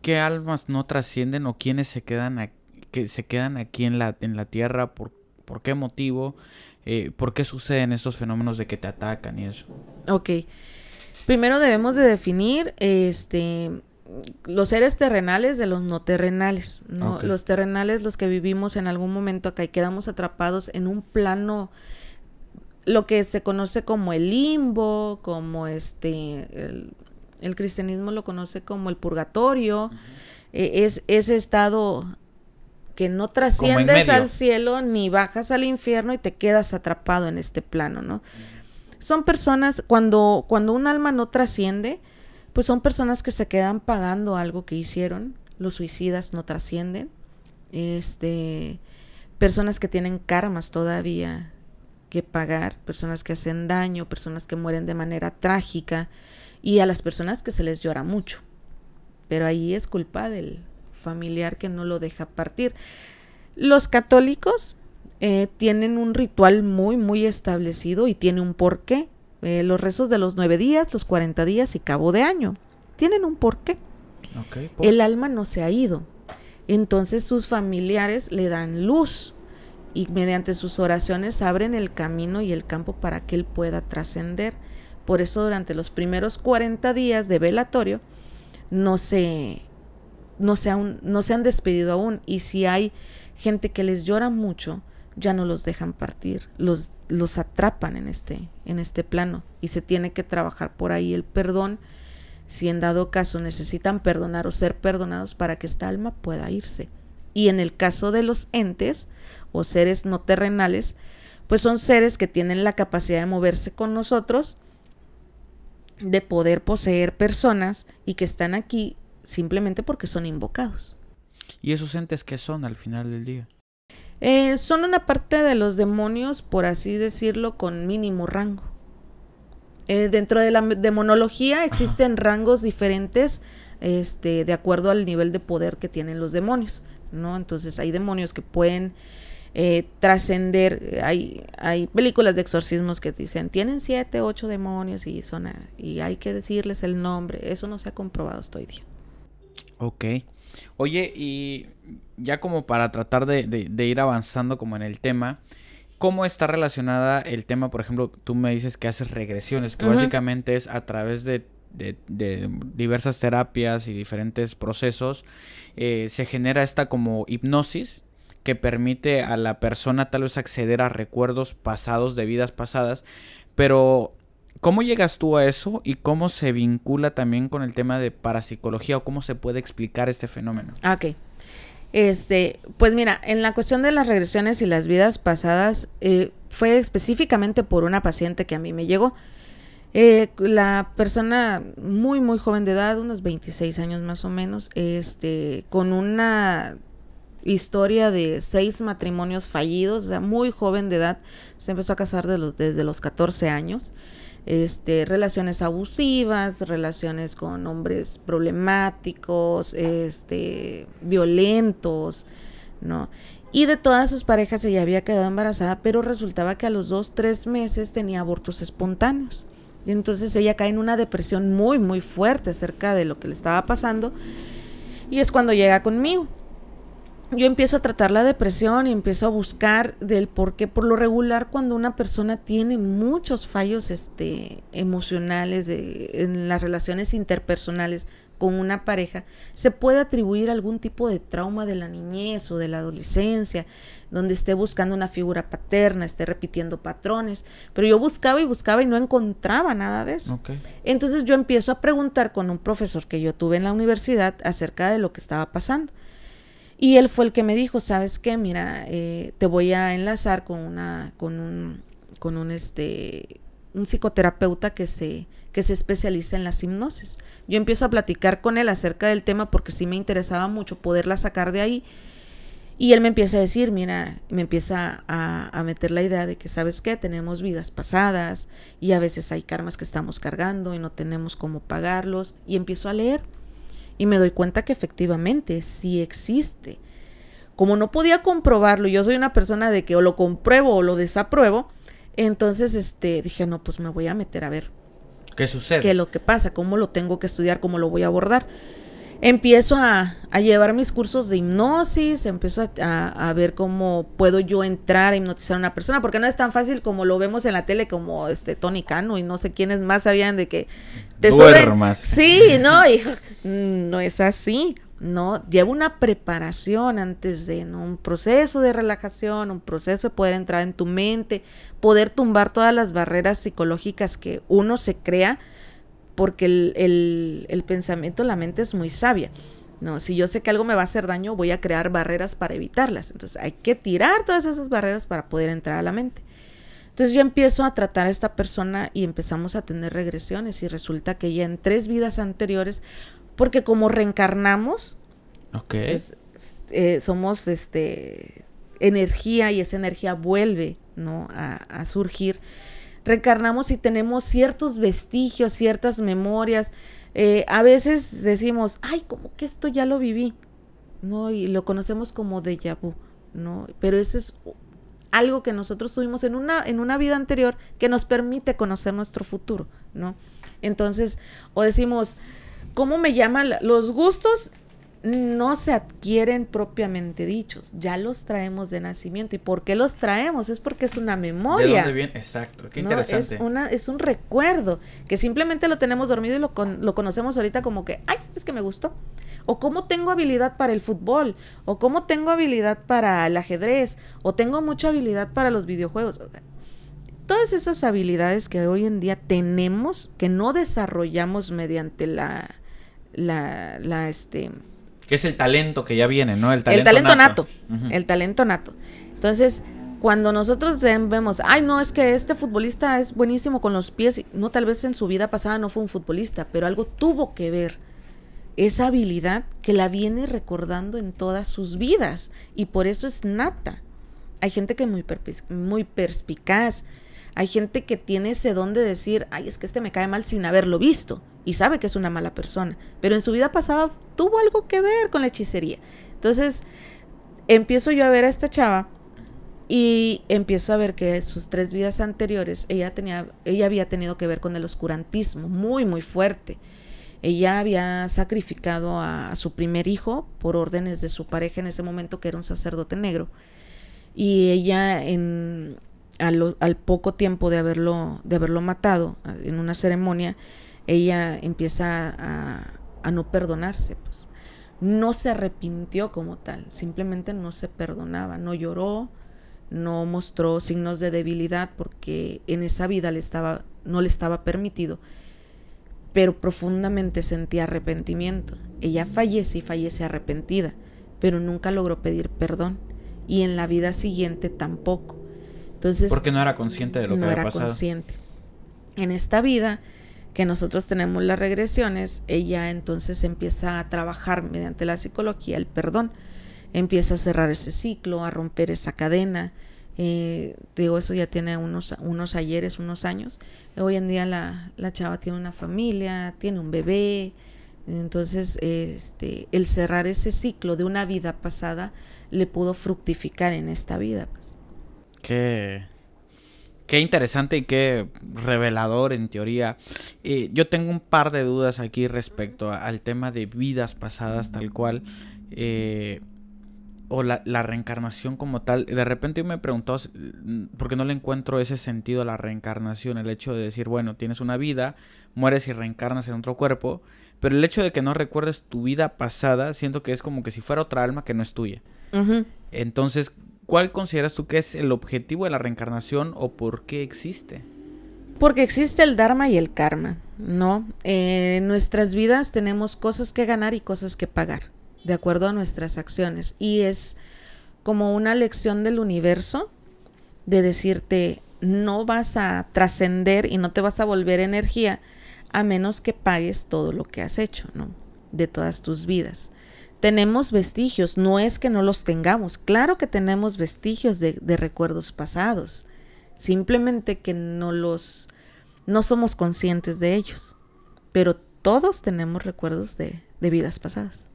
¿qué almas no trascienden o quiénes se quedan, que se quedan aquí en la, en la Tierra? ¿Por, por qué motivo? Eh, ¿Por qué suceden estos fenómenos de que te atacan y eso? Ok. Primero debemos de definir este los seres terrenales de los no terrenales, ¿no? Los terrenales, los que vivimos en algún momento acá y quedamos atrapados en un plano, lo que se conoce como el limbo, como este, el, cristianismo lo conoce como el purgatorio, e, es ese estado que no trasciendes al cielo ni bajas al infierno y te quedas atrapado en este plano, ¿no? Son personas, cuando, cuando un alma no trasciende, pues son personas que se quedan pagando algo que hicieron. Los suicidas no trascienden. Este, personas que tienen karmas todavía que pagar, personas que hacen daño, personas que mueren de manera trágica y a las personas que se les llora mucho. Pero ahí es culpa del familiar que no lo deja partir. Los católicos eh, tienen un ritual muy, muy establecido y tiene un porqué. Eh, los rezos de los nueve días, los cuarenta días y cabo de año. Tienen un porqué. El alma no se ha ido. Entonces sus familiares le dan luz y mediante sus oraciones abren el camino y el campo para que él pueda trascender. Por eso durante los primeros cuarenta días de velatorio no se, no no se han despedido aún. Y si hay gente que les llora mucho, ya no los dejan partir, los, los atrapan en este, en este plano y se tiene que trabajar por ahí el perdón si en dado caso necesitan perdonar o ser perdonados para que esta alma pueda irse. Y en el caso de los entes o seres no terrenales, pues son seres que tienen la capacidad de moverse con nosotros, de poder poseer personas y que están aquí simplemente porque son invocados. ¿Y esos entes qué son al final del día? Eh, son una parte de los demonios, por así decirlo, con mínimo rango. Eh, dentro de la demonología existen rangos diferentes este, de acuerdo al nivel de poder que tienen los demonios, ¿no? Entonces hay demonios que pueden eh, trascender, hay, hay películas de exorcismos que dicen, tienen siete, ocho demonios y, son y hay que decirles el nombre, eso no se ha comprobado hasta hoy día. Ok. Oye, y ya como para tratar de, ir avanzando como en el tema, ¿cómo está relacionada el tema? Por ejemplo, tú me dices que haces regresiones, que básicamente es a través de, diversas terapias y diferentes procesos, eh, se genera esta como hipnosis que permite a la persona tal vez acceder a recuerdos pasados, de vidas pasadas, pero ¿Cómo llegas tú a eso y cómo se vincula también con el tema de parapsicología o cómo se puede explicar este fenómeno? Ah, ok, este, pues mira, en la cuestión de las regresiones y las vidas pasadas, eh, fue específicamente por una paciente que a mí me llegó. Eh, la persona muy, muy joven de edad, unos 26 años más o menos, este, con una historia de seis matrimonios fallidos, o sea, muy joven de edad, se empezó a casar los, desde los 14 años. Este, relaciones abusivas, relaciones con hombres problemáticos, este, violentos, ¿no? Y de todas sus parejas ella había quedado embarazada, pero resultaba que a los dos, tres meses tenía abortos espontáneos. Y entonces ella cae en una depresión muy, muy fuerte acerca de lo que le estaba pasando. Y es cuando llega conmigo yo empiezo a tratar la depresión y empiezo a buscar del por qué. Por lo regular, cuando una persona tiene muchos fallos este, emocionales en las relaciones interpersonales con una pareja, se puede atribuir algún tipo de trauma de la niñez o de la adolescencia, donde esté buscando una figura paterna, esté repitiendo patrones. Pero yo buscaba y buscaba y no encontraba nada de eso. Entonces yo empiezo a preguntar con un profesor que yo tuve en la universidad acerca de lo que estaba pasando. Y él fue el que me dijo, ¿sabes qué? Mira, eh, te voy a enlazar con una, con un, con un este, un psicoterapeuta que se, que se especializa en las hipnosis. Yo empiezo a platicar con él acerca del tema porque sí me interesaba mucho poderla sacar de ahí. Y él me empieza a decir, mira, me empieza a, a, meter la idea de que, ¿sabes qué? Tenemos vidas pasadas y a veces hay karmas que estamos cargando y no tenemos cómo pagarlos. Y empiezo a leer y me doy cuenta que efectivamente sí existe. Como no podía comprobarlo, yo soy una persona de que o lo compruebo o lo desapruebo, entonces este, dije, no, pues me voy a meter a ver. ¿Qué sucede? ¿Qué es lo que pasa? ¿Cómo lo tengo que estudiar? ¿Cómo lo voy a abordar? empiezo a, llevar mis cursos de hipnosis, empiezo a, ver cómo puedo yo entrar a hipnotizar a una persona, porque no es tan fácil como lo vemos en la tele, como este Tony Cano y no sé quiénes más sabían de que te Duermas. Sí, no, y, mm, no es así. No, lleva una preparación antes de ¿no? un proceso de relajación, un proceso de poder entrar en tu mente, poder tumbar todas las barreras psicológicas que uno se crea porque el, pensamiento, la mente es muy sabia. No, si yo sé que algo me va a hacer daño, voy a crear barreras para evitarlas. Entonces hay que tirar todas esas barreras para poder entrar a la mente. Entonces yo empiezo a tratar a esta persona y empezamos a tener regresiones y resulta que ya en tres vidas anteriores, porque como reencarnamos, eh, somos este energía y esa energía vuelve ¿no? a surgir reencarnamos y tenemos ciertos vestigios, ciertas memorias. Eh, a veces decimos, ay, como que esto ya lo viví, ¿no? Y lo conocemos como déjà vu, ¿no? Pero eso es algo que nosotros tuvimos en una, en una vida anterior que nos permite conocer nuestro futuro, ¿no? Entonces, o decimos, ¿cómo me llaman los gustos? no se adquieren propiamente dichos, ya los traemos de nacimiento. ¿Y por qué los traemos? Es porque es una memoria. Exacto, qué interesante. Es, un recuerdo que simplemente lo tenemos dormido y lo, conocemos ahorita como que, ay, es que me gustó. O cómo tengo habilidad para el fútbol, o cómo tengo habilidad para el ajedrez, o tengo mucha habilidad para los videojuegos. todas esas habilidades que hoy en día tenemos, que no desarrollamos mediante la, la, la, este, que es el talento que ya viene, ¿no? El talento, nato. El talento nato. Entonces, cuando nosotros vemos, ay, no, es que este futbolista es buenísimo con los pies, no, tal vez en su vida pasada no fue un futbolista, pero algo tuvo que ver esa habilidad que la viene recordando en todas sus vidas y por eso es nata. Hay gente que es muy, muy perspicaz, hay gente que tiene ese don de decir, ay, es que este me cae mal sin haberlo visto y sabe que es una mala persona, pero en su vida pasada tuvo algo que ver con la hechicería. Entonces, empiezo yo a ver a esta chava y empiezo a ver que sus tres vidas anteriores ella tenía ella había tenido que ver con el oscurantismo muy muy fuerte. Ella había sacrificado a, su primer hijo por órdenes de su pareja en ese momento que era un sacerdote negro y ella en al, al poco tiempo de haberlo de haberlo matado en una ceremonia ella empieza a, no perdonarse, pues. No se arrepintió como tal, simplemente no se perdonaba, no lloró, no mostró signos de debilidad porque en esa vida le estaba, no le estaba permitido, pero profundamente sentía arrepentimiento. Ella fallece y fallece arrepentida, pero nunca logró pedir perdón y en la vida siguiente tampoco. Entonces, porque no era consciente de lo que había era consciente. En esta vida que nosotros tenemos las regresiones, ella entonces empieza a trabajar mediante la psicología el perdón, empieza a cerrar ese ciclo, a romper esa cadena. Eh, digo, eso ya tiene unos, unos ayeres, unos años. Hoy en día la, chava tiene una familia, tiene un bebé. Entonces, este, el cerrar ese ciclo de una vida pasada le pudo fructificar en esta vida. Pues qué interesante y qué revelador en teoría. Eh, yo tengo un par de dudas aquí respecto al tema de vidas pasadas tal cual. Eh, o la, reencarnación como tal. De repente me preguntó, qué no le encuentro ese sentido a la reencarnación, el hecho de decir, bueno, tienes una vida, mueres y reencarnas en otro cuerpo, pero el hecho de que no recuerdes tu vida pasada, siento que es como que si fuera otra alma que no es tuya. Entonces, ¿Cuál consideras tú que es el objetivo de la reencarnación o por qué existe? Porque existe el Dharma y el Karma, ¿no? Eh, en nuestras vidas tenemos cosas que ganar y cosas que pagar, de acuerdo a nuestras acciones. Y es como una lección del universo de decirte, no vas a trascender y no te vas a volver energía a menos que pagues todo lo que has hecho, ¿no? De todas tus vidas tenemos vestigios, no es que no los tengamos, claro que tenemos vestigios de, recuerdos pasados, simplemente que no los, no somos conscientes de ellos, pero todos tenemos recuerdos de, vidas pasadas.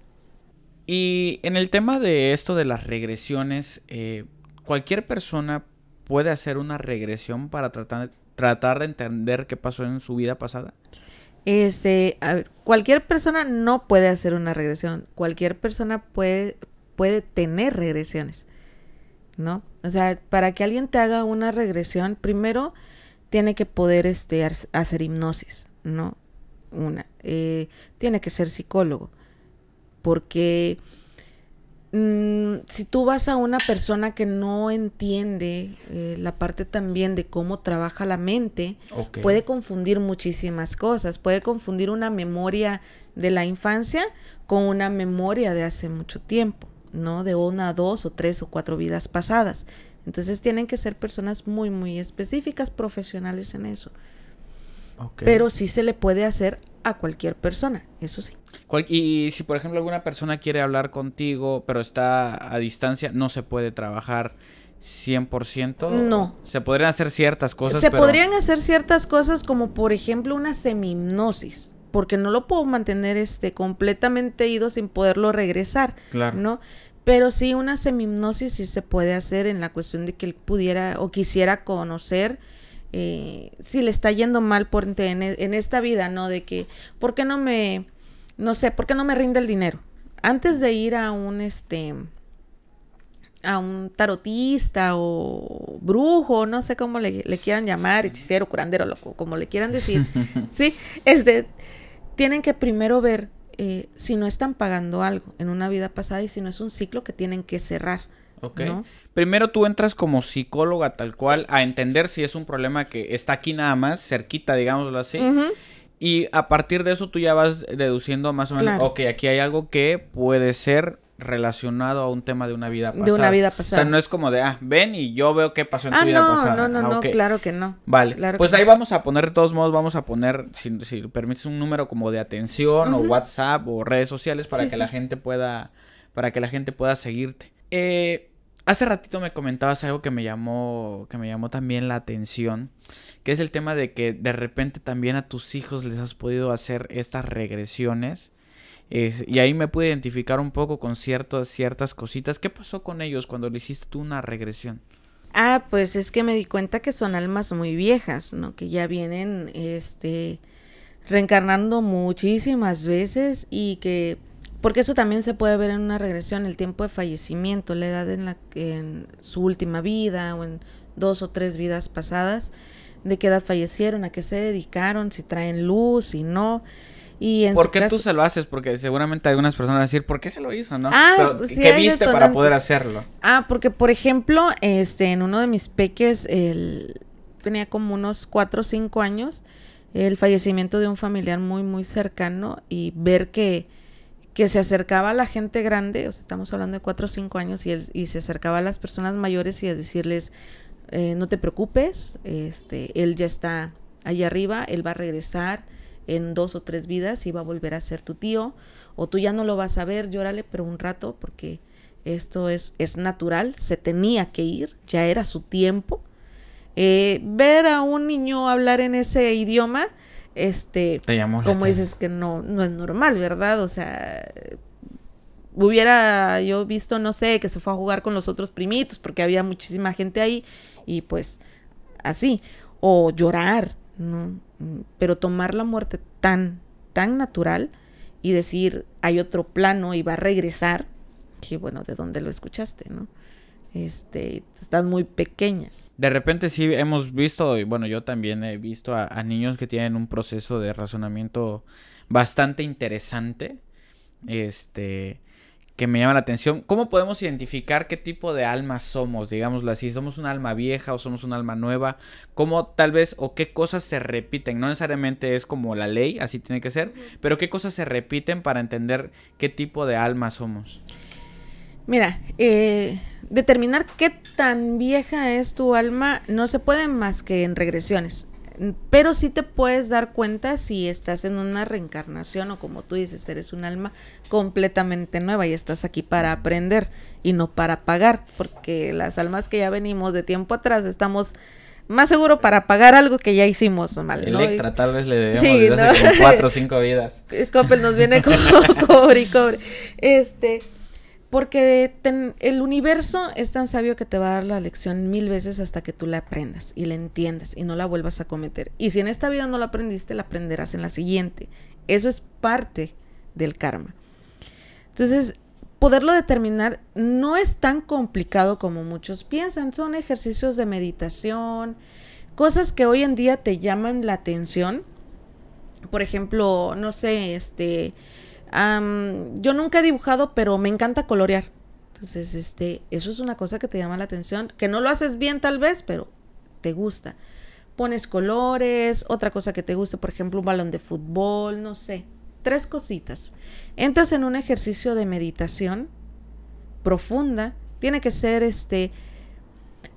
Y en el tema de esto de las regresiones, eh, cualquier persona puede hacer una regresión para tratar, tratar de entender qué pasó en su vida pasada. Este, cualquier persona no puede hacer una regresión, cualquier persona puede, puede tener regresiones, ¿no? O sea, para que alguien te haga una regresión, primero tiene que poder este, hacer hipnosis, ¿no? Una. Eh, tiene que ser psicólogo, porque Mm, si tú vas a una persona que no entiende eh, la parte también de cómo trabaja la mente, puede confundir muchísimas cosas. Puede confundir una memoria de la infancia con una memoria de hace mucho tiempo, ¿no? De una, dos o tres o cuatro vidas pasadas. Entonces tienen que ser personas muy, muy específicas, profesionales en eso. Pero sí se le puede hacer a cualquier persona, eso sí. Y si por ejemplo alguna persona quiere hablar contigo, pero está a distancia, no se puede trabajar 100%. No. Se podrían hacer ciertas cosas. Se podrían hacer ciertas cosas como por ejemplo una semimnosis, porque no lo puedo mantener este completamente ido sin poderlo regresar, claro. ¿no? Pero sí una semimnosis sí se puede hacer en la cuestión de que él pudiera o quisiera conocer eh, si le está yendo mal por, en, e, en, esta vida, ¿no? De que, ¿por qué no me, no sé, por qué no me rinde el dinero? Antes de ir a un, este, a un tarotista o brujo, no sé cómo le, quieran llamar, hechicero, curandero, loco, como le quieran decir, ¿sí? de, este, tienen que primero ver eh, si no están pagando algo en una vida pasada y si no es un ciclo que tienen que cerrar. Ok. Primero tú entras como psicóloga tal cual a entender si es un problema que está aquí nada más, cerquita, digámoslo así. Y a partir de eso tú ya vas deduciendo más o menos, claro. ok, aquí hay algo que puede ser relacionado a un tema de una vida pasada. De una vida pasada. O sea, no es como de, ah, ven y yo veo qué pasó en ah, tu vida pasada. No, no, ah, no, no, claro que no. Vale. Claro pues ahí vamos a poner, de todos modos, vamos a poner, si, si permites, un número como de atención o WhatsApp o redes sociales para que la gente pueda, para que la gente pueda seguirte. Eh, Hace ratito me comentabas algo que me llamó, que me llamó también la atención, que es el tema de que de repente también a tus hijos les has podido hacer estas regresiones. y ahí me pude identificar un poco con ciertas, ciertas cositas. ¿Qué pasó con ellos cuando le hiciste tú una regresión? Ah, pues es que me di cuenta que son almas muy viejas, ¿no? Que ya vienen, este, reencarnando muchísimas veces y que porque eso también se puede ver en una regresión, el tiempo de fallecimiento, la edad en la que en su última vida o en dos o tres vidas pasadas, de qué edad fallecieron, a qué se dedicaron, si traen luz, si no. Y en ¿Por qué tú se lo haces? Porque seguramente algunas personas van a decir, ¿por qué se lo hizo? ¿No? Ah, pues ¿Qué viste para poder hacerlo? Ah, porque por ejemplo, este, en uno de mis peques, él tenía como unos cuatro o cinco años, el fallecimiento de un familiar muy, muy cercano, y ver que que se acercaba a la gente grande, o estamos hablando de cuatro o cinco años, y, y se acercaba a las personas mayores y a decirles, eh, no te preocupes, este, él ya está allá arriba, él va a regresar en dos o tres vidas y va a volver a ser tu tío, o tú ya no lo vas a ver, llórale, pero un rato, porque esto es, es natural, se tenía que ir, ya era su tiempo. Eh, ver a un niño hablar en ese idioma, este, como dices que no, no es normal, ¿verdad? O sea, hubiera yo visto, no sé, que se fue a jugar con los otros primitos porque había muchísima gente ahí y pues así, o llorar, ¿no? Pero tomar la muerte tan, tan natural y decir, hay otro plano y va a regresar, que bueno, ¿de dónde lo escuchaste, no? Este, estás muy pequeña de repente sí hemos visto, y bueno, yo también he visto a, niños que tienen un proceso de razonamiento bastante interesante. Este que me llama la atención. ¿Cómo podemos identificar qué tipo de alma somos? Digámoslo así, ¿somos un alma vieja o somos un alma nueva? ¿Cómo tal vez o qué cosas se repiten? No necesariamente es como la ley, así tiene que ser, pero qué cosas se repiten para entender qué tipo de alma somos. Mira, eh, determinar qué tan vieja es tu alma no se puede más que en regresiones. Pero sí te puedes dar cuenta si estás en una reencarnación o como tú dices, eres un alma completamente nueva y estás aquí para aprender y no para pagar, porque las almas que ya venimos de tiempo atrás estamos más seguros para pagar algo que ya hicimos mal. ¿no? tal vez le cuatro o cinco vidas. nos viene con cobre y cobre. Este, porque el universo es tan sabio que te va a dar la lección mil veces hasta que tú la aprendas y la entiendas y no la vuelvas a cometer. Y si en esta vida no la aprendiste, la aprenderás en la siguiente. Eso es parte del karma. Entonces, poderlo determinar no es tan complicado como muchos piensan. Son ejercicios de meditación, cosas que hoy en día te llaman la atención. Por ejemplo, no sé, este yo nunca he dibujado, pero me encanta colorear. Entonces, este, eso es una cosa que te llama la atención, que no lo haces bien tal vez, pero te gusta. Pones colores, otra cosa que te guste, por ejemplo, un balón de fútbol, no sé. Tres cositas. Entras en un ejercicio de meditación profunda. Tiene que ser este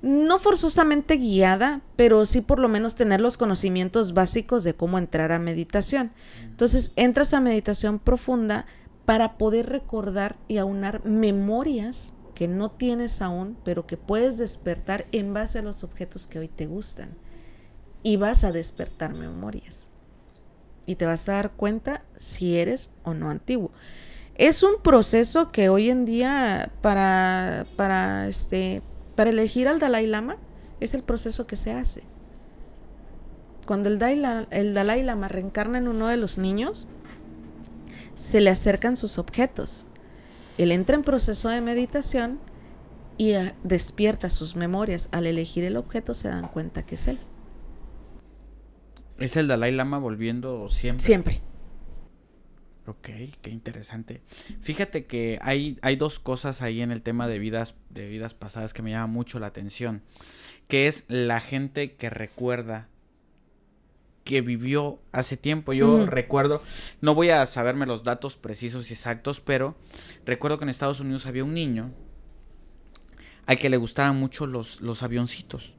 no forzosamente guiada, pero sí por lo menos tener los conocimientos básicos de cómo entrar a meditación. Entonces, entras a meditación profunda para poder recordar y aunar memorias que no tienes aún, pero que puedes despertar en base a los objetos que hoy te gustan. Y vas a despertar memorias. Y te vas a dar cuenta si eres o no antiguo. Es un proceso que hoy en día para, para este, para elegir al Dalai Lama es el proceso que se hace. Cuando el Dalai, Lama reencarna en uno de los niños, se le acercan sus objetos. Él entra en proceso de meditación y eh, despierta sus memorias. Al elegir el objeto se dan cuenta que es él. ¿Es el Dalai Lama volviendo siempre? Siempre. Ok, qué interesante. Fíjate que hay, hay dos cosas ahí en el tema de vidas, de vidas pasadas que me llama mucho la atención. Que es la gente que recuerda que vivió hace tiempo. Yo recuerdo, no voy a saberme los datos precisos y exactos, pero recuerdo que en Estados Unidos había un niño al que le gustaban mucho los, los avioncitos.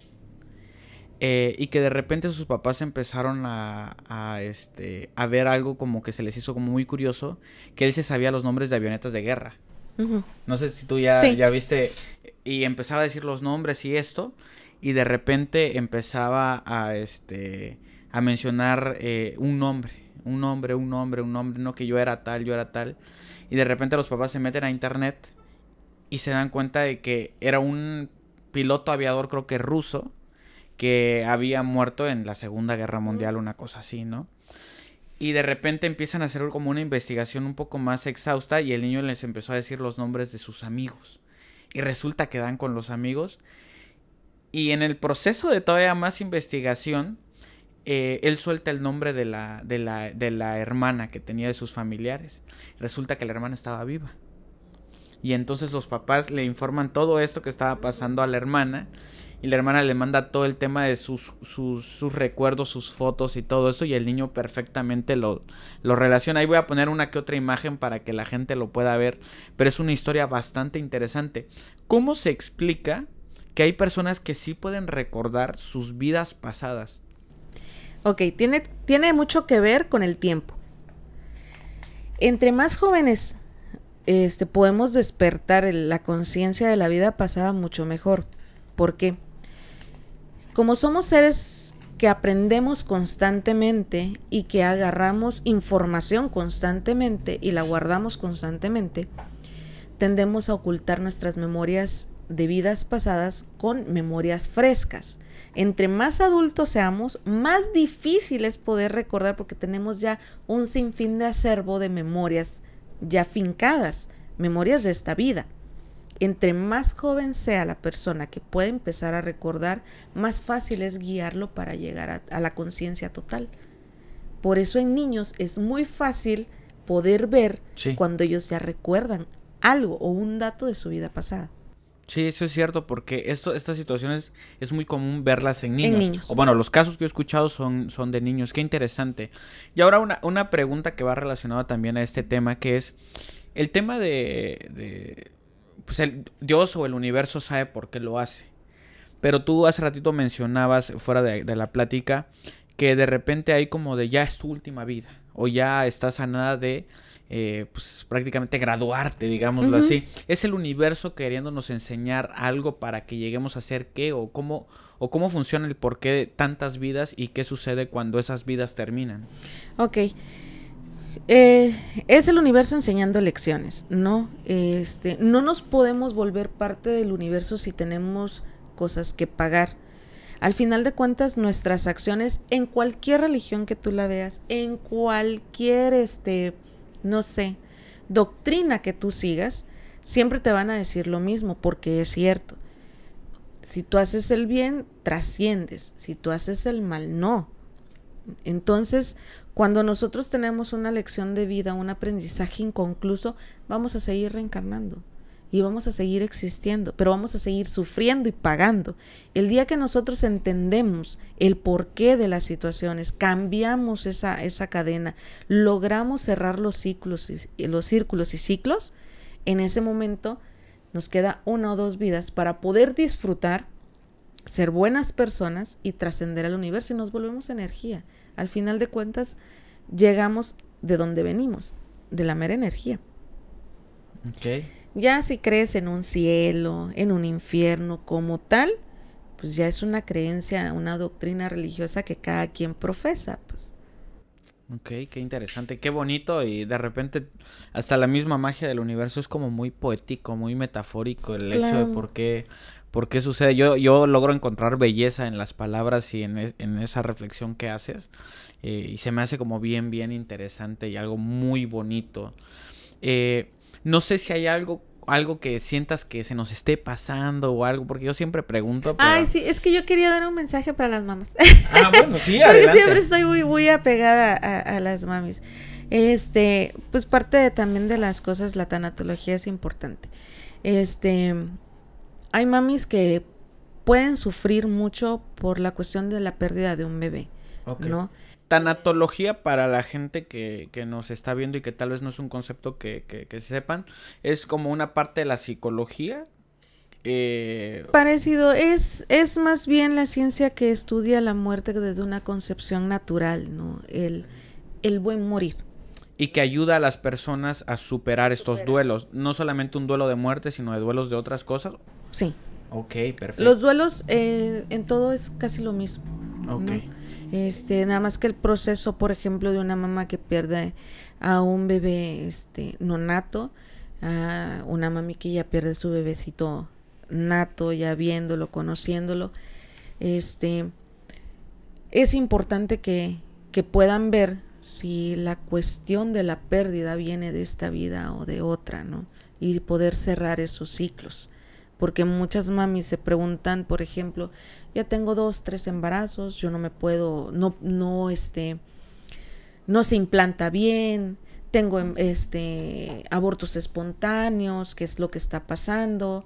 Eh, y que de repente sus papás empezaron a, este, a ver algo como que se les hizo como muy curioso, que él se sabía los nombres de avionetas de guerra. No sé si tú ya, ya viste y empezaba a decir los nombres y esto, y de repente empezaba a, este, a mencionar eh, un nombre, un nombre, un nombre, un nombre, no que yo era tal, yo era tal, y de repente los papás se meten a internet y se dan cuenta de que era un piloto aviador creo que ruso, que había muerto en la Segunda Guerra Mundial, una cosa así, ¿no? Y de repente empiezan a hacer como una investigación un poco más exhausta y el niño les empezó a decir los nombres de sus amigos. Y resulta que dan con los amigos. Y en el proceso de todavía más investigación, eh, él suelta el nombre de la, de, la, de la hermana que tenía de sus familiares. Resulta que la hermana estaba viva. Y entonces los papás le informan todo esto que estaba pasando a la hermana y la hermana le manda todo el tema de sus, sus, recuerdos, sus fotos y todo eso y el niño perfectamente lo, lo relaciona. Ahí voy a poner una que otra imagen para que la gente lo pueda ver, pero es una historia bastante interesante. ¿Cómo se explica que hay personas que sí pueden recordar sus vidas pasadas? Ok, tiene, tiene mucho que ver con el tiempo. Entre más jóvenes este, podemos despertar la conciencia de la vida pasada mucho mejor. ¿Por qué? Como somos seres que aprendemos constantemente y que agarramos información constantemente y la guardamos constantemente, tendemos a ocultar nuestras memorias de vidas pasadas con memorias frescas. Entre más adultos seamos, más difícil es poder recordar porque tenemos ya un sinfín de acervo de memorias ya fincadas, memorias de esta vida entre más joven sea la persona que puede empezar a recordar, más fácil es guiarlo para llegar a, la conciencia total. Por eso en niños es muy fácil poder ver cuando ellos ya recuerdan algo o un dato de su vida pasada. Sí, eso es cierto, porque esto, estas situaciones es muy común verlas en niños. en niños. O bueno, los casos que he escuchado son, son de niños. Qué interesante. Y ahora una, pregunta que va relacionada también a este tema, que es el tema de pues el, Dios o el universo sabe por qué lo hace. Pero tú hace ratito mencionabas fuera de, la plática que de repente hay como de ya es tu última vida o ya estás a nada de eh, pues, prácticamente graduarte, digámoslo así. Es el universo queriéndonos enseñar algo para que lleguemos a ser qué o cómo o cómo funciona el porqué de tantas vidas y qué sucede cuando esas vidas terminan. Ok. Eh, es el universo enseñando lecciones, ¿no? Este, no nos podemos volver parte del universo si tenemos cosas que pagar. Al final de cuentas, nuestras acciones, en cualquier religión que tú la veas, en cualquier, este, no sé, doctrina que tú sigas, siempre te van a decir lo mismo, porque es cierto. Si tú haces el bien, trasciendes. Si tú haces el mal, no. Entonces, cuando nosotros tenemos una lección de vida, un aprendizaje inconcluso, vamos a seguir reencarnando y vamos a seguir existiendo, pero vamos a seguir sufriendo y pagando. El día que nosotros entendemos el porqué de las situaciones, cambiamos esa, cadena, logramos cerrar los, ciclos los círculos y ciclos, en ese momento nos queda una o dos vidas para poder disfrutar, ser buenas personas y trascender al universo y nos volvemos energía. Al final de cuentas, llegamos de donde venimos, de la mera energía. Okay. Ya si crees en un cielo, en un infierno como tal, pues ya es una creencia, una doctrina religiosa que cada quien profesa, pues. Ok, qué interesante, qué bonito y de repente hasta la misma magia del universo es como muy poético, muy metafórico el hecho de por qué por qué sucede. Yo, yo logro encontrar belleza en las palabras y en, esa reflexión que haces. Eh, y se me hace como bien, bien interesante y algo muy bonito. Eh, no sé si hay algo algo que sientas que se nos esté pasando o algo, porque yo siempre pregunto. Ay, sí, es que yo quería dar un mensaje para las mamás. Ah, bueno, sí, Porque siempre estoy muy, muy apegada a, las mamis. Este, pues parte también de las cosas, la tanatología es importante. Este, hay mamis que pueden sufrir mucho por la cuestión de la pérdida de un bebé, ¿no? Tanatología para la gente que, nos está viendo y que tal vez no es un concepto que, sepan, es como una parte de la psicología. Eh, Parecido, es, es más bien la ciencia que estudia la muerte desde una concepción natural, ¿no? El, el buen morir y que ayuda a las personas a superar estos duelos, no solamente un duelo de muerte, sino de duelos de otras cosas Sí. Ok, perfecto. Los duelos eh, en todo es casi lo mismo. Ok. Este, nada más que el proceso, por ejemplo, de una mamá que pierde a un bebé este, no nato, a una mami que ya pierde su bebecito nato, ya viéndolo, conociéndolo, este, es importante que, que puedan ver si la cuestión de la pérdida viene de esta vida o de otra, ¿no? Y poder cerrar esos ciclos. Porque muchas mamis se preguntan, por ejemplo, ya tengo dos, tres embarazos, yo no me puedo, no, no, este, no se implanta bien, tengo em, este, abortos espontáneos, ¿qué es lo que está pasando.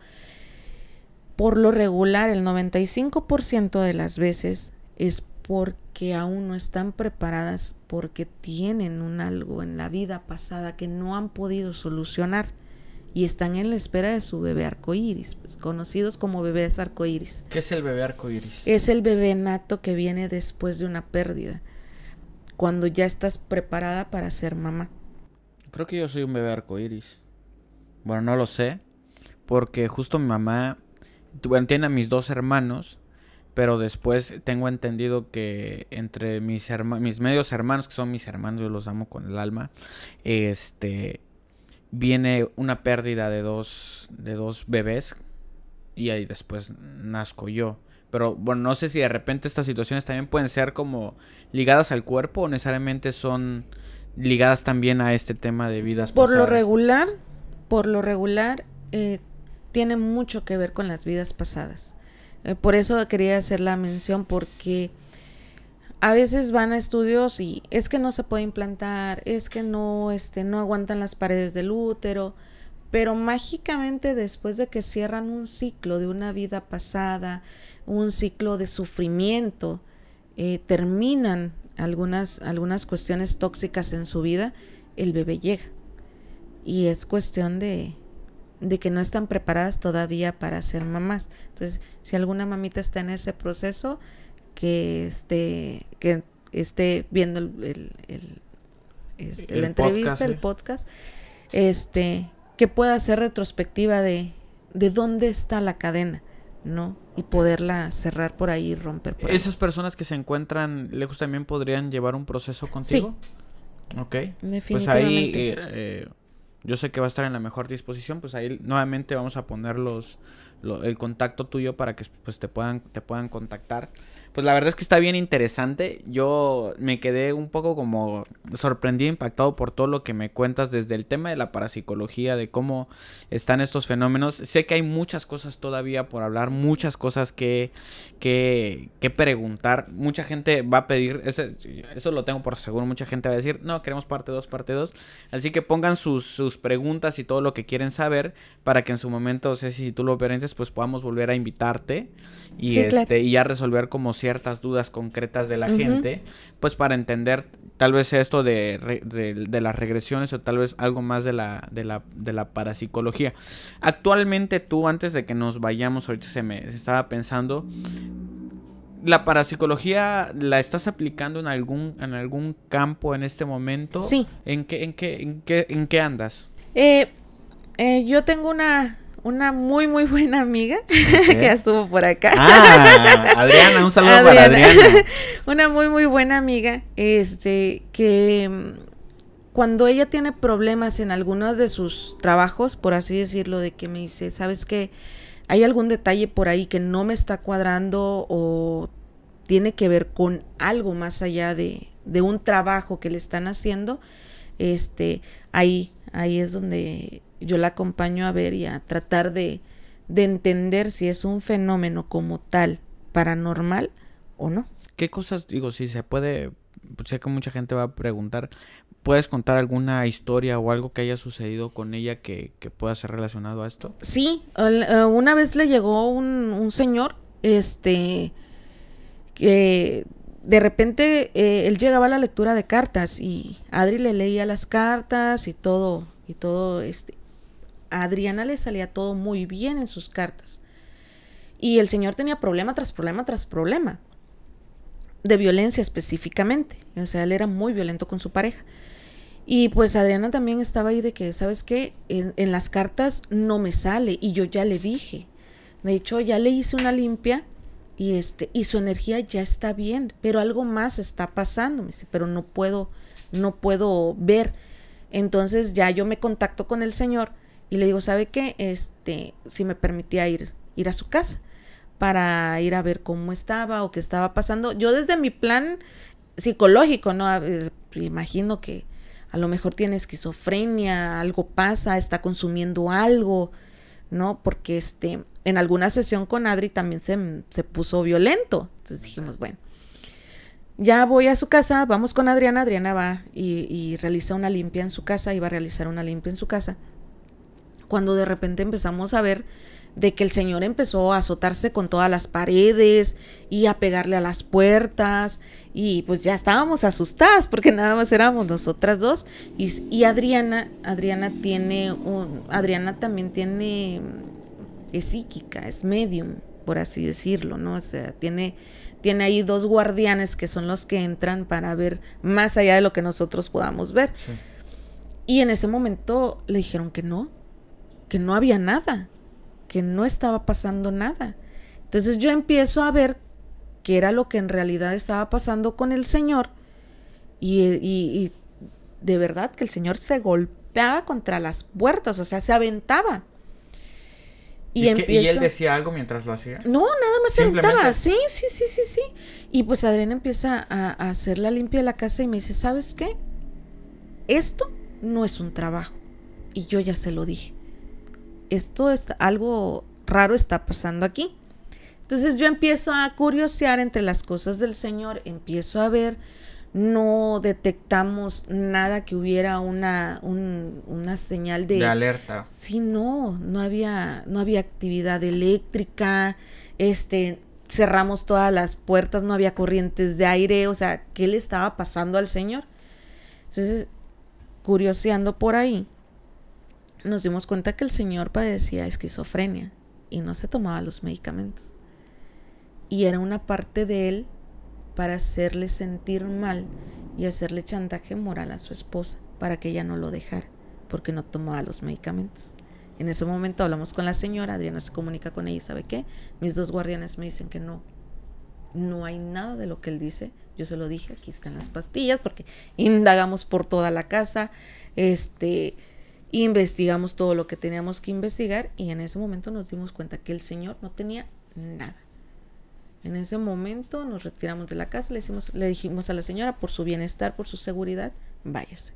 Por lo regular, el 95% de las veces es porque aún no están preparadas, porque tienen un algo en la vida pasada que no han podido solucionar y están en la espera de su bebé arcoíris, pues, conocidos como bebés arcoíris. ¿Qué es el bebé arcoíris? Es el bebé nato que viene después de una pérdida, cuando ya estás preparada para ser mamá. Creo que yo soy un bebé arcoíris. Bueno, no lo sé, porque justo mi mamá Bueno, tiene a mis dos hermanos, pero después tengo entendido que entre mis, hermanos. mis medios hermanos, que son mis hermanos, yo los amo con el alma, este viene una pérdida de dos, de dos bebés y ahí después nazco yo. Pero bueno, no sé si de repente estas situaciones también pueden ser como ligadas al cuerpo o necesariamente son ligadas también a este tema de vidas. Por lo regular, por lo regular, eh, tiene mucho que ver con las vidas pasadas. Eh, por eso quería hacer la mención porque a veces van a estudios y es que no se puede implantar, es que no, este, no aguantan las paredes del útero, pero mágicamente después de que cierran un ciclo de una vida pasada, un ciclo de sufrimiento, eh, terminan algunas, algunas cuestiones tóxicas en su vida, el bebé llega. Y es cuestión de, de que no están preparadas todavía para ser mamás. Entonces, si alguna mamita está en ese proceso, que esté, que esté viendo el, este, la entrevista, el podcast, este, que pueda hacer retrospectiva de, de dónde está la cadena, ¿no? Y poderla cerrar por ahí y romper por ¿Esas personas que se encuentran lejos también podrían llevar un proceso contigo? Sí. Ok. Definitivamente. Pues ahí eh, eh, yo sé que va a estar en la mejor disposición, pues ahí nuevamente vamos a poner los, el contacto tuyo para que pues, te, puedan, te puedan contactar pues la verdad es que está bien interesante. Yo me quedé un poco como sorprendido, impactado por todo lo que me cuentas desde el tema de la parapsicología, de cómo están estos fenómenos. Sé que hay muchas cosas todavía por hablar, muchas cosas que, que, preguntar. Mucha gente va a pedir, eso lo tengo por seguro, mucha gente va a decir, no, queremos parte 2, parte 2. Así que pongan sus, preguntas y todo lo que quieren saber para que en su momento, o sea, si tú lo permites, pues podamos volver a invitarte y, este, y ya resolver como ciertas dudas concretas de la gente, pues para entender tal vez esto de, las regresiones o tal vez algo más de la, de la, parapsicología. Actualmente tú, antes de que nos vayamos, ahorita se me estaba pensando, ¿la parapsicología la estás aplicando en algún, en algún campo en este momento? Sí. ¿En qué, en qué, en qué, en qué andas? Eh, eh, yo tengo una una muy, muy buena amiga que que estuvo por acá. Ah, Adriana, un saludo para Adriana. una muy, muy buena amiga, este, que mm, cuando ella tiene problemas en algunos de sus trabajos, por así decirlo, de que me dice, ¿sabes qué? Hay algún detalle por ahí que no me está cuadrando o tiene que ver con algo más allá de, de un trabajo que le están haciendo, este, ahí, ahí es donde yo la acompaño a ver y a tratar de, entender si es un fenómeno como tal paranormal o no. ¿Qué cosas, digo, si se puede, sé que mucha gente va a preguntar, ¿puedes contar alguna historia o algo que haya sucedido con ella que, pueda ser relacionado a esto? Sí, eh, una vez le llegó un, señor, este, que de repente eh, él llegaba a la lectura de cartas y Adri le leía las cartas y todo, y todo, este, a Adriana le salía todo muy bien en sus cartas. Y el señor tenía problema tras problema tras problema. De violencia específicamente. O sea, él era muy violento con su pareja. Y pues Adriana también estaba ahí de que, ¿sabes qué? En, las cartas no me sale. Y yo ya le dije. De hecho, ya le hice una limpia y este y su energía ya está bien, pero algo más está pasando, me pero no puedo no puedo ver. Entonces ya yo me contacto con el Señor y le digo, ¿sabe qué? Este, si me permitía ir, ir a su casa para ir a ver cómo estaba o qué estaba pasando. Yo desde mi plan psicológico, ¿no? Imagino que a lo mejor tiene esquizofrenia, algo pasa, está consumiendo algo, ¿no? Porque este, en alguna sesión con Adri también se, puso violento. Entonces dijimos, bueno, ya voy a su casa, vamos con Adriana, Adriana va y, y, realiza una limpia en su casa, iba a realizar una limpia en su casa cuando de repente empezamos a ver de que el Señor empezó a azotarse con todas las paredes y a pegarle a las puertas y pues ya estábamos asustadas porque nada más éramos nosotras dos y, Adriana, Adriana tiene un, Adriana también tiene, es psíquica, es medium, por así decirlo, ¿no? O sea, tiene, tiene ahí dos guardianes que son los que entran para ver más allá de lo que nosotros podamos ver. Y en ese momento le dijeron que no, que no había nada, que no estaba pasando nada. Entonces yo empiezo a ver qué era lo que en realidad estaba pasando con el Señor y, de verdad que el Señor se golpeaba contra las puertas, o sea, se aventaba. Y, él decía algo mientras lo hacía? No, nada más se aventaba. Sí, sí, sí, sí, sí. Y pues Adriana empieza a, a, hacer la limpia de la casa y me dice, ¿sabes qué? Esto no es un trabajo. Y yo ya se lo dije esto es algo raro está pasando aquí. Entonces yo empiezo a curiosear entre las cosas del Señor, empiezo a ver, no detectamos nada que hubiera una, una señal de, alerta. Sí, no, no había, no había actividad eléctrica, este, cerramos todas las puertas, no había corrientes de aire, o sea, ¿qué le estaba pasando al Señor? Entonces, curioseando por ahí, nos dimos cuenta que el señor padecía esquizofrenia y no se tomaba los medicamentos. Y era una parte de él para hacerle sentir mal y hacerle chantaje moral a su esposa para que ella no lo dejara, porque no tomaba los medicamentos. En ese momento hablamos con la señora, Adriana se comunica con ella y sabe qué, mis dos guardianes me dicen que no, no hay nada de lo que él dice, yo se lo dije, aquí están las pastillas, porque indagamos por toda la casa, este, Investigamos todo lo que teníamos que investigar y en ese momento nos dimos cuenta que el señor no tenía nada. En ese momento nos retiramos de la casa, le, hicimos, le dijimos a la señora, por su bienestar, por su seguridad, váyase.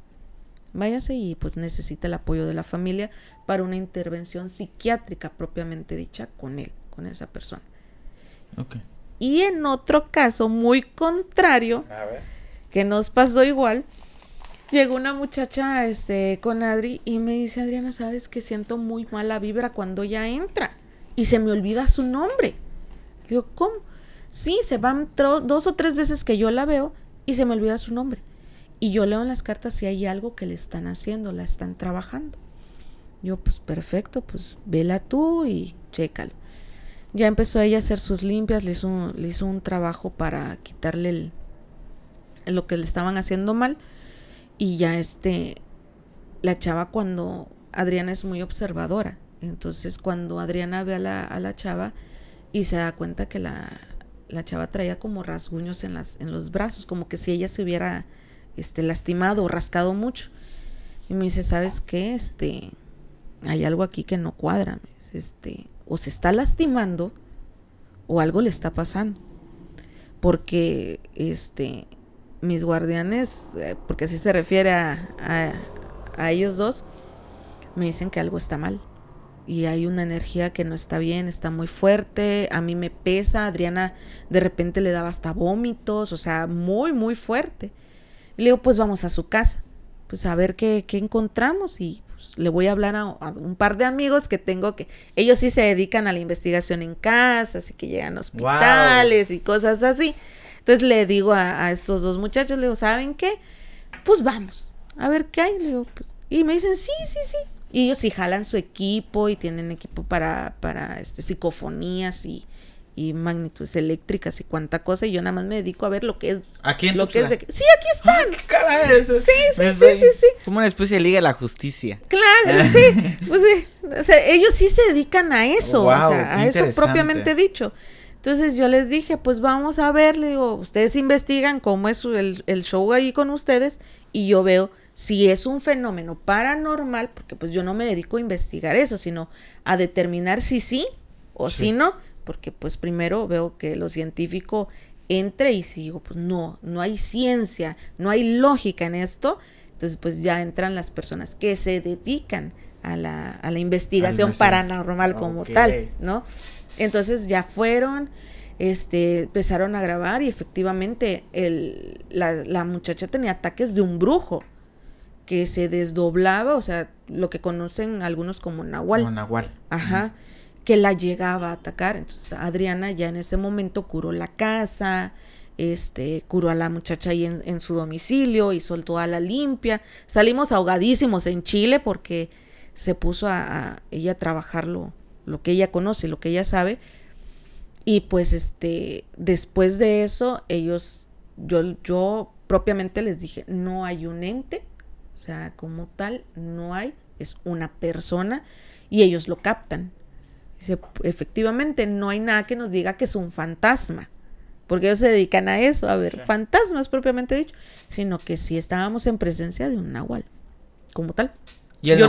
Váyase y pues necesita el apoyo de la familia para una intervención psiquiátrica propiamente dicha con él, con esa persona. Y en otro caso muy contrario, que nos pasó igual, Llegó una muchacha este, con Adri y me dice, Adriana, ¿sabes que siento muy mala vibra cuando ella entra? Y se me olvida su nombre. Le digo, ¿cómo? Sí, se van dos o tres veces que yo la veo y se me olvida su nombre. Y yo leo en las cartas si hay algo que le están haciendo, la están trabajando. Yo, pues perfecto, pues vela tú y chécalo. Ya empezó ella a hacer sus limpias, le hizo, le hizo un trabajo para quitarle lo que le estaban haciendo mal y ya este, la chava cuando Adriana es muy observadora, entonces cuando Adriana ve a la, chava y se da cuenta que la, chava traía como rasguños en, las, en los brazos, como que si ella se hubiera este, lastimado o rascado mucho. Y me dice, ¿sabes qué? Este, hay algo aquí que no cuadra. este, o se está lastimando o algo le está pasando. Porque este, mis guardianes, eh, porque así se refiere a, ellos dos, me dicen que algo está mal. Y hay una energía que no está bien, está muy fuerte, a mí me pesa, Adriana de repente le daba hasta vómitos, o sea, muy, muy fuerte. le digo, pues vamos a su casa, pues a ver qué, qué encontramos y pues, le voy a hablar a, un par de amigos que tengo que, ellos sí se dedican a la investigación en casa, así que llegan a hospitales y cosas así. Entonces le digo a, estos dos muchachos, le digo, ¿saben qué? Pues vamos, a ver qué hay. Pues, y me dicen, sí, sí, sí. Y ellos sí jalan su equipo y tienen equipo para, para este, psicofonías y, magnitudes eléctricas y cuánta cosa y yo nada más me dedico a ver lo que es aquí quién? lo que es sí aquí están sí sí sí sí sí como una especie de liga de la justicia claro ah. sí pues ellos sí se dedican a eso a eso propiamente dicho entonces yo les dije, pues vamos a ver, digo, ustedes investigan cómo es el, show ahí con ustedes y yo veo si es un fenómeno paranormal, porque pues yo no me dedico a investigar eso, sino a determinar si sí o si no, porque pues primero veo que lo científico entre y sigo, pues no, no hay ciencia, no hay lógica en esto, entonces pues ya entran las personas que se dedican a la, a la investigación paranormal como tal, ¿no? Entonces ya fueron, este, empezaron a grabar y efectivamente el, la, muchacha tenía ataques de un brujo que se desdoblaba, o sea, lo que conocen algunos como nahual. Como nahual. Ajá. Que la llegaba a atacar. Entonces Adriana ya en ese momento curó la casa, este, curó a la muchacha ahí en, su domicilio, y soltó a la limpia. Salimos ahogadísimos en Chile porque se puso a ella a trabajarlo lo que ella conoce, lo que ella sabe. Y pues este, después de eso, ellos, yo, yo propiamente les dije, no hay un ente, o sea, como tal, no hay, es una persona y ellos lo captan. Dice, efectivamente, no hay nada que nos diga que es un fantasma, porque ellos se dedican a eso, a ver fantasmas propiamente dicho, sino que si estábamos en presencia de un nahual, como tal. ¿Y el,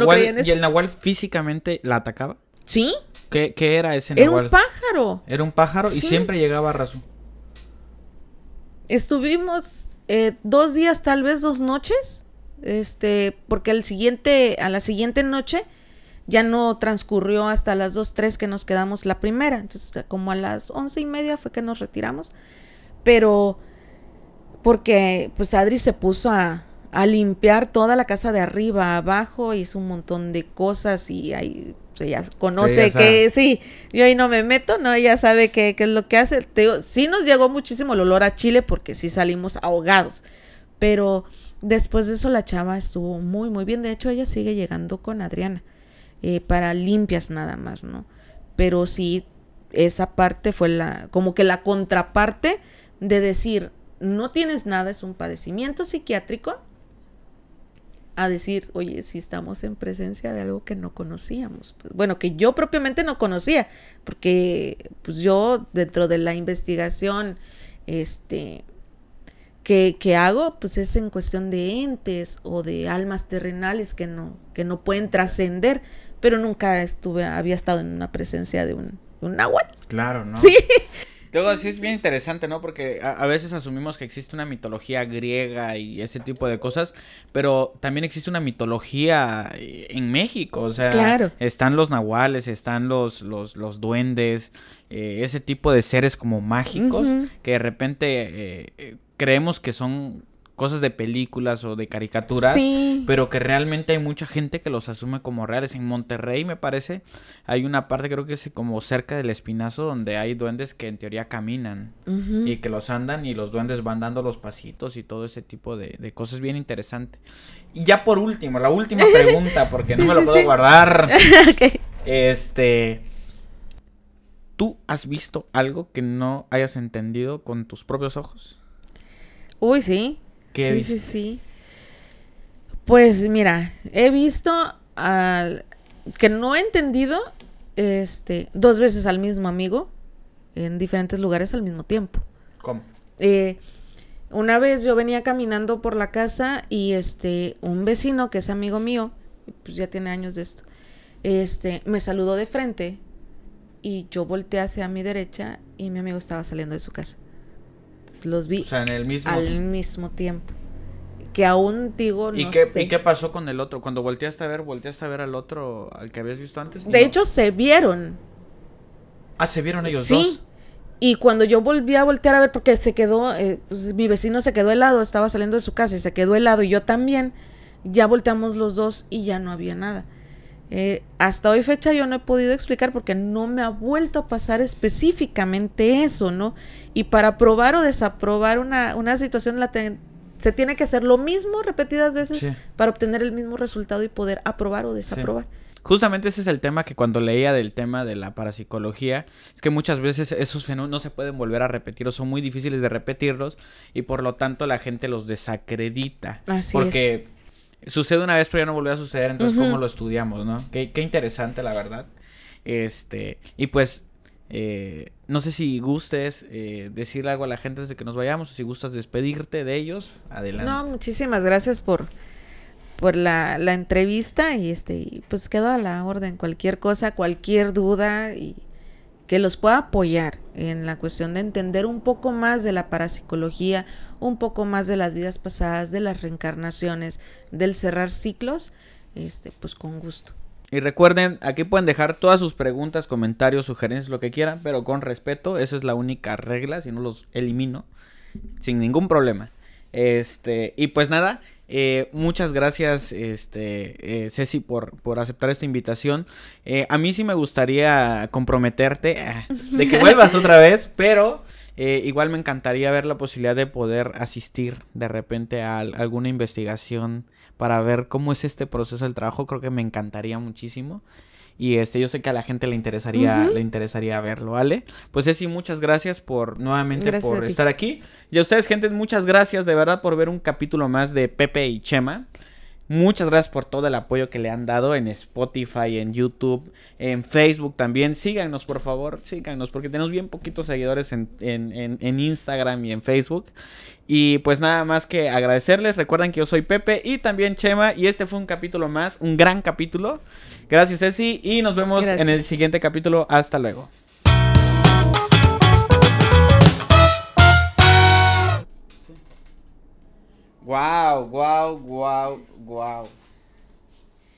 ¿y el nahual físicamente la atacaba? ¿Sí? ¿Qué, era ese Era un pájaro. Era un pájaro y siempre llegaba a Estuvimos eh, dos días, tal vez dos noches. Este, porque el siguiente, a la siguiente noche ya no transcurrió hasta las dos, tres que nos quedamos la primera. Entonces, como a las once y media fue que nos retiramos. Pero porque pues Adri se puso a, a limpiar toda la casa de arriba, abajo, hizo un montón de cosas y ahí pues, ella conoce que sí, yo ahí no me meto, no, ella sabe qué es lo que hace. sí nos llegó muchísimo el olor a chile porque sí salimos ahogados, pero después de eso la chava estuvo muy, muy bien. De hecho, ella sigue llegando con Adriana eh, para limpias nada más, ¿no? Pero sí, esa parte fue la, como que la contraparte de decir, no tienes nada, es un padecimiento psiquiátrico, a decir, oye, si estamos en presencia de algo que no conocíamos, pues, bueno, que yo propiamente no conocía, porque pues yo dentro de la investigación este, que, hago, pues es en cuestión de entes o de almas terrenales que no, que no pueden trascender, pero nunca estuve, había estado en una presencia de un, Claro, ¿no? Sí. Luego sí es bien interesante, ¿no? Porque a, veces asumimos que existe una mitología griega y ese tipo de cosas, pero también existe una mitología eh, en México, o sea, están los nahuales, están los, los, duendes, eh, ese tipo de seres como mágicos que de repente eh, creemos que son cosas de películas o de caricaturas, pero que realmente hay mucha gente que los asume como reales. En Monterrey, me parece, hay una parte, creo que es como cerca del Espinazo, donde hay duendes que en teoría caminan y que los andan y los duendes van dando los pasitos y todo ese tipo de, cosas bien interesante. Y ya por último, la última pregunta, porque no me lo puedo guardar. Este... ¿Tú has visto algo que no hayas entendido con tus propios ojos? Uy, sí sí, sí, sí. Pues mira, he visto al, que no he entendido este, dos veces al mismo amigo en diferentes lugares al mismo tiempo. ¿Cómo? Eh, una vez yo venía caminando por la casa y este, un vecino que es amigo mío, pues ya tiene años de esto, este, me saludó de frente y yo volteé hacia mi derecha y mi amigo estaba saliendo de su casa los vi. en el mismo. Al mismo tiempo. Que aún digo, no ¿Y qué, ¿Y qué pasó con el otro? Cuando volteaste a ver, volteaste a ver al otro, al que habías visto antes. De hecho, se vieron. Ah, se vieron ellos dos. Y cuando yo volví a voltear a ver, porque se quedó, eh, pues, mi vecino se quedó helado, estaba saliendo de su casa y se quedó helado, y yo también, ya volteamos los dos y ya no había nada. Eh, hasta hoy fecha yo no he podido explicar porque no me ha vuelto a pasar específicamente eso, ¿no? Y para aprobar o desaprobar una, situación se tiene que hacer lo mismo repetidas veces para obtener el mismo resultado y poder aprobar o desaprobar. Justamente ese es el tema que cuando leía del tema de la parapsicología, es que muchas veces esos fenómenos no se pueden volver a repetir o son muy difíciles de repetirlos y por lo tanto la gente los desacredita. Así porque sucede una vez pero ya no volvió a suceder, entonces cómo lo estudiamos, ¿no? Qué, interesante la verdad. Este, y pues eh, no sé si gustes eh, decirle algo a la gente desde de que nos vayamos o si gustas despedirte de ellos, adelante. No, muchísimas gracias por por la, entrevista y este pues quedo a la orden cualquier cosa, cualquier duda y que los pueda apoyar en la cuestión de entender un poco más de la parapsicología, un poco más de las vidas pasadas, de las reencarnaciones, del cerrar ciclos, este, pues con gusto. Y recuerden, aquí pueden dejar todas sus preguntas, comentarios, sugerencias, lo que quieran, pero con respeto, esa es la única regla, si no los elimino, sin ningún problema. Este, y pues nada, eh, muchas gracias, este, eh, Ceci, por, por aceptar esta invitación. Eh, a mí sí me gustaría comprometerte eh, de que vuelvas otra vez, pero igual me encantaría ver la posibilidad de poder asistir de repente a alguna investigación para ver cómo es este proceso del trabajo. Creo que me encantaría muchísimo. Y este, yo sé que a la gente le interesaría, le interesaría verlo, ¿vale? Pues sí muchas gracias por nuevamente por estar aquí. Y a ustedes, gente, muchas gracias de verdad por ver un capítulo más de Pepe y Chema. Muchas gracias por todo el apoyo que le han dado en Spotify, en YouTube, en Facebook también. Síganos, por favor, síganos, porque tenemos bien poquitos seguidores en, Instagram y en Facebook. Y pues nada más que agradecerles. Recuerden que yo soy Pepe y también Chema. Y este fue un capítulo más, un gran capítulo. Gracias, Ceci. Y nos vemos en el siguiente capítulo. Hasta luego. Wow, wow, wow, wow.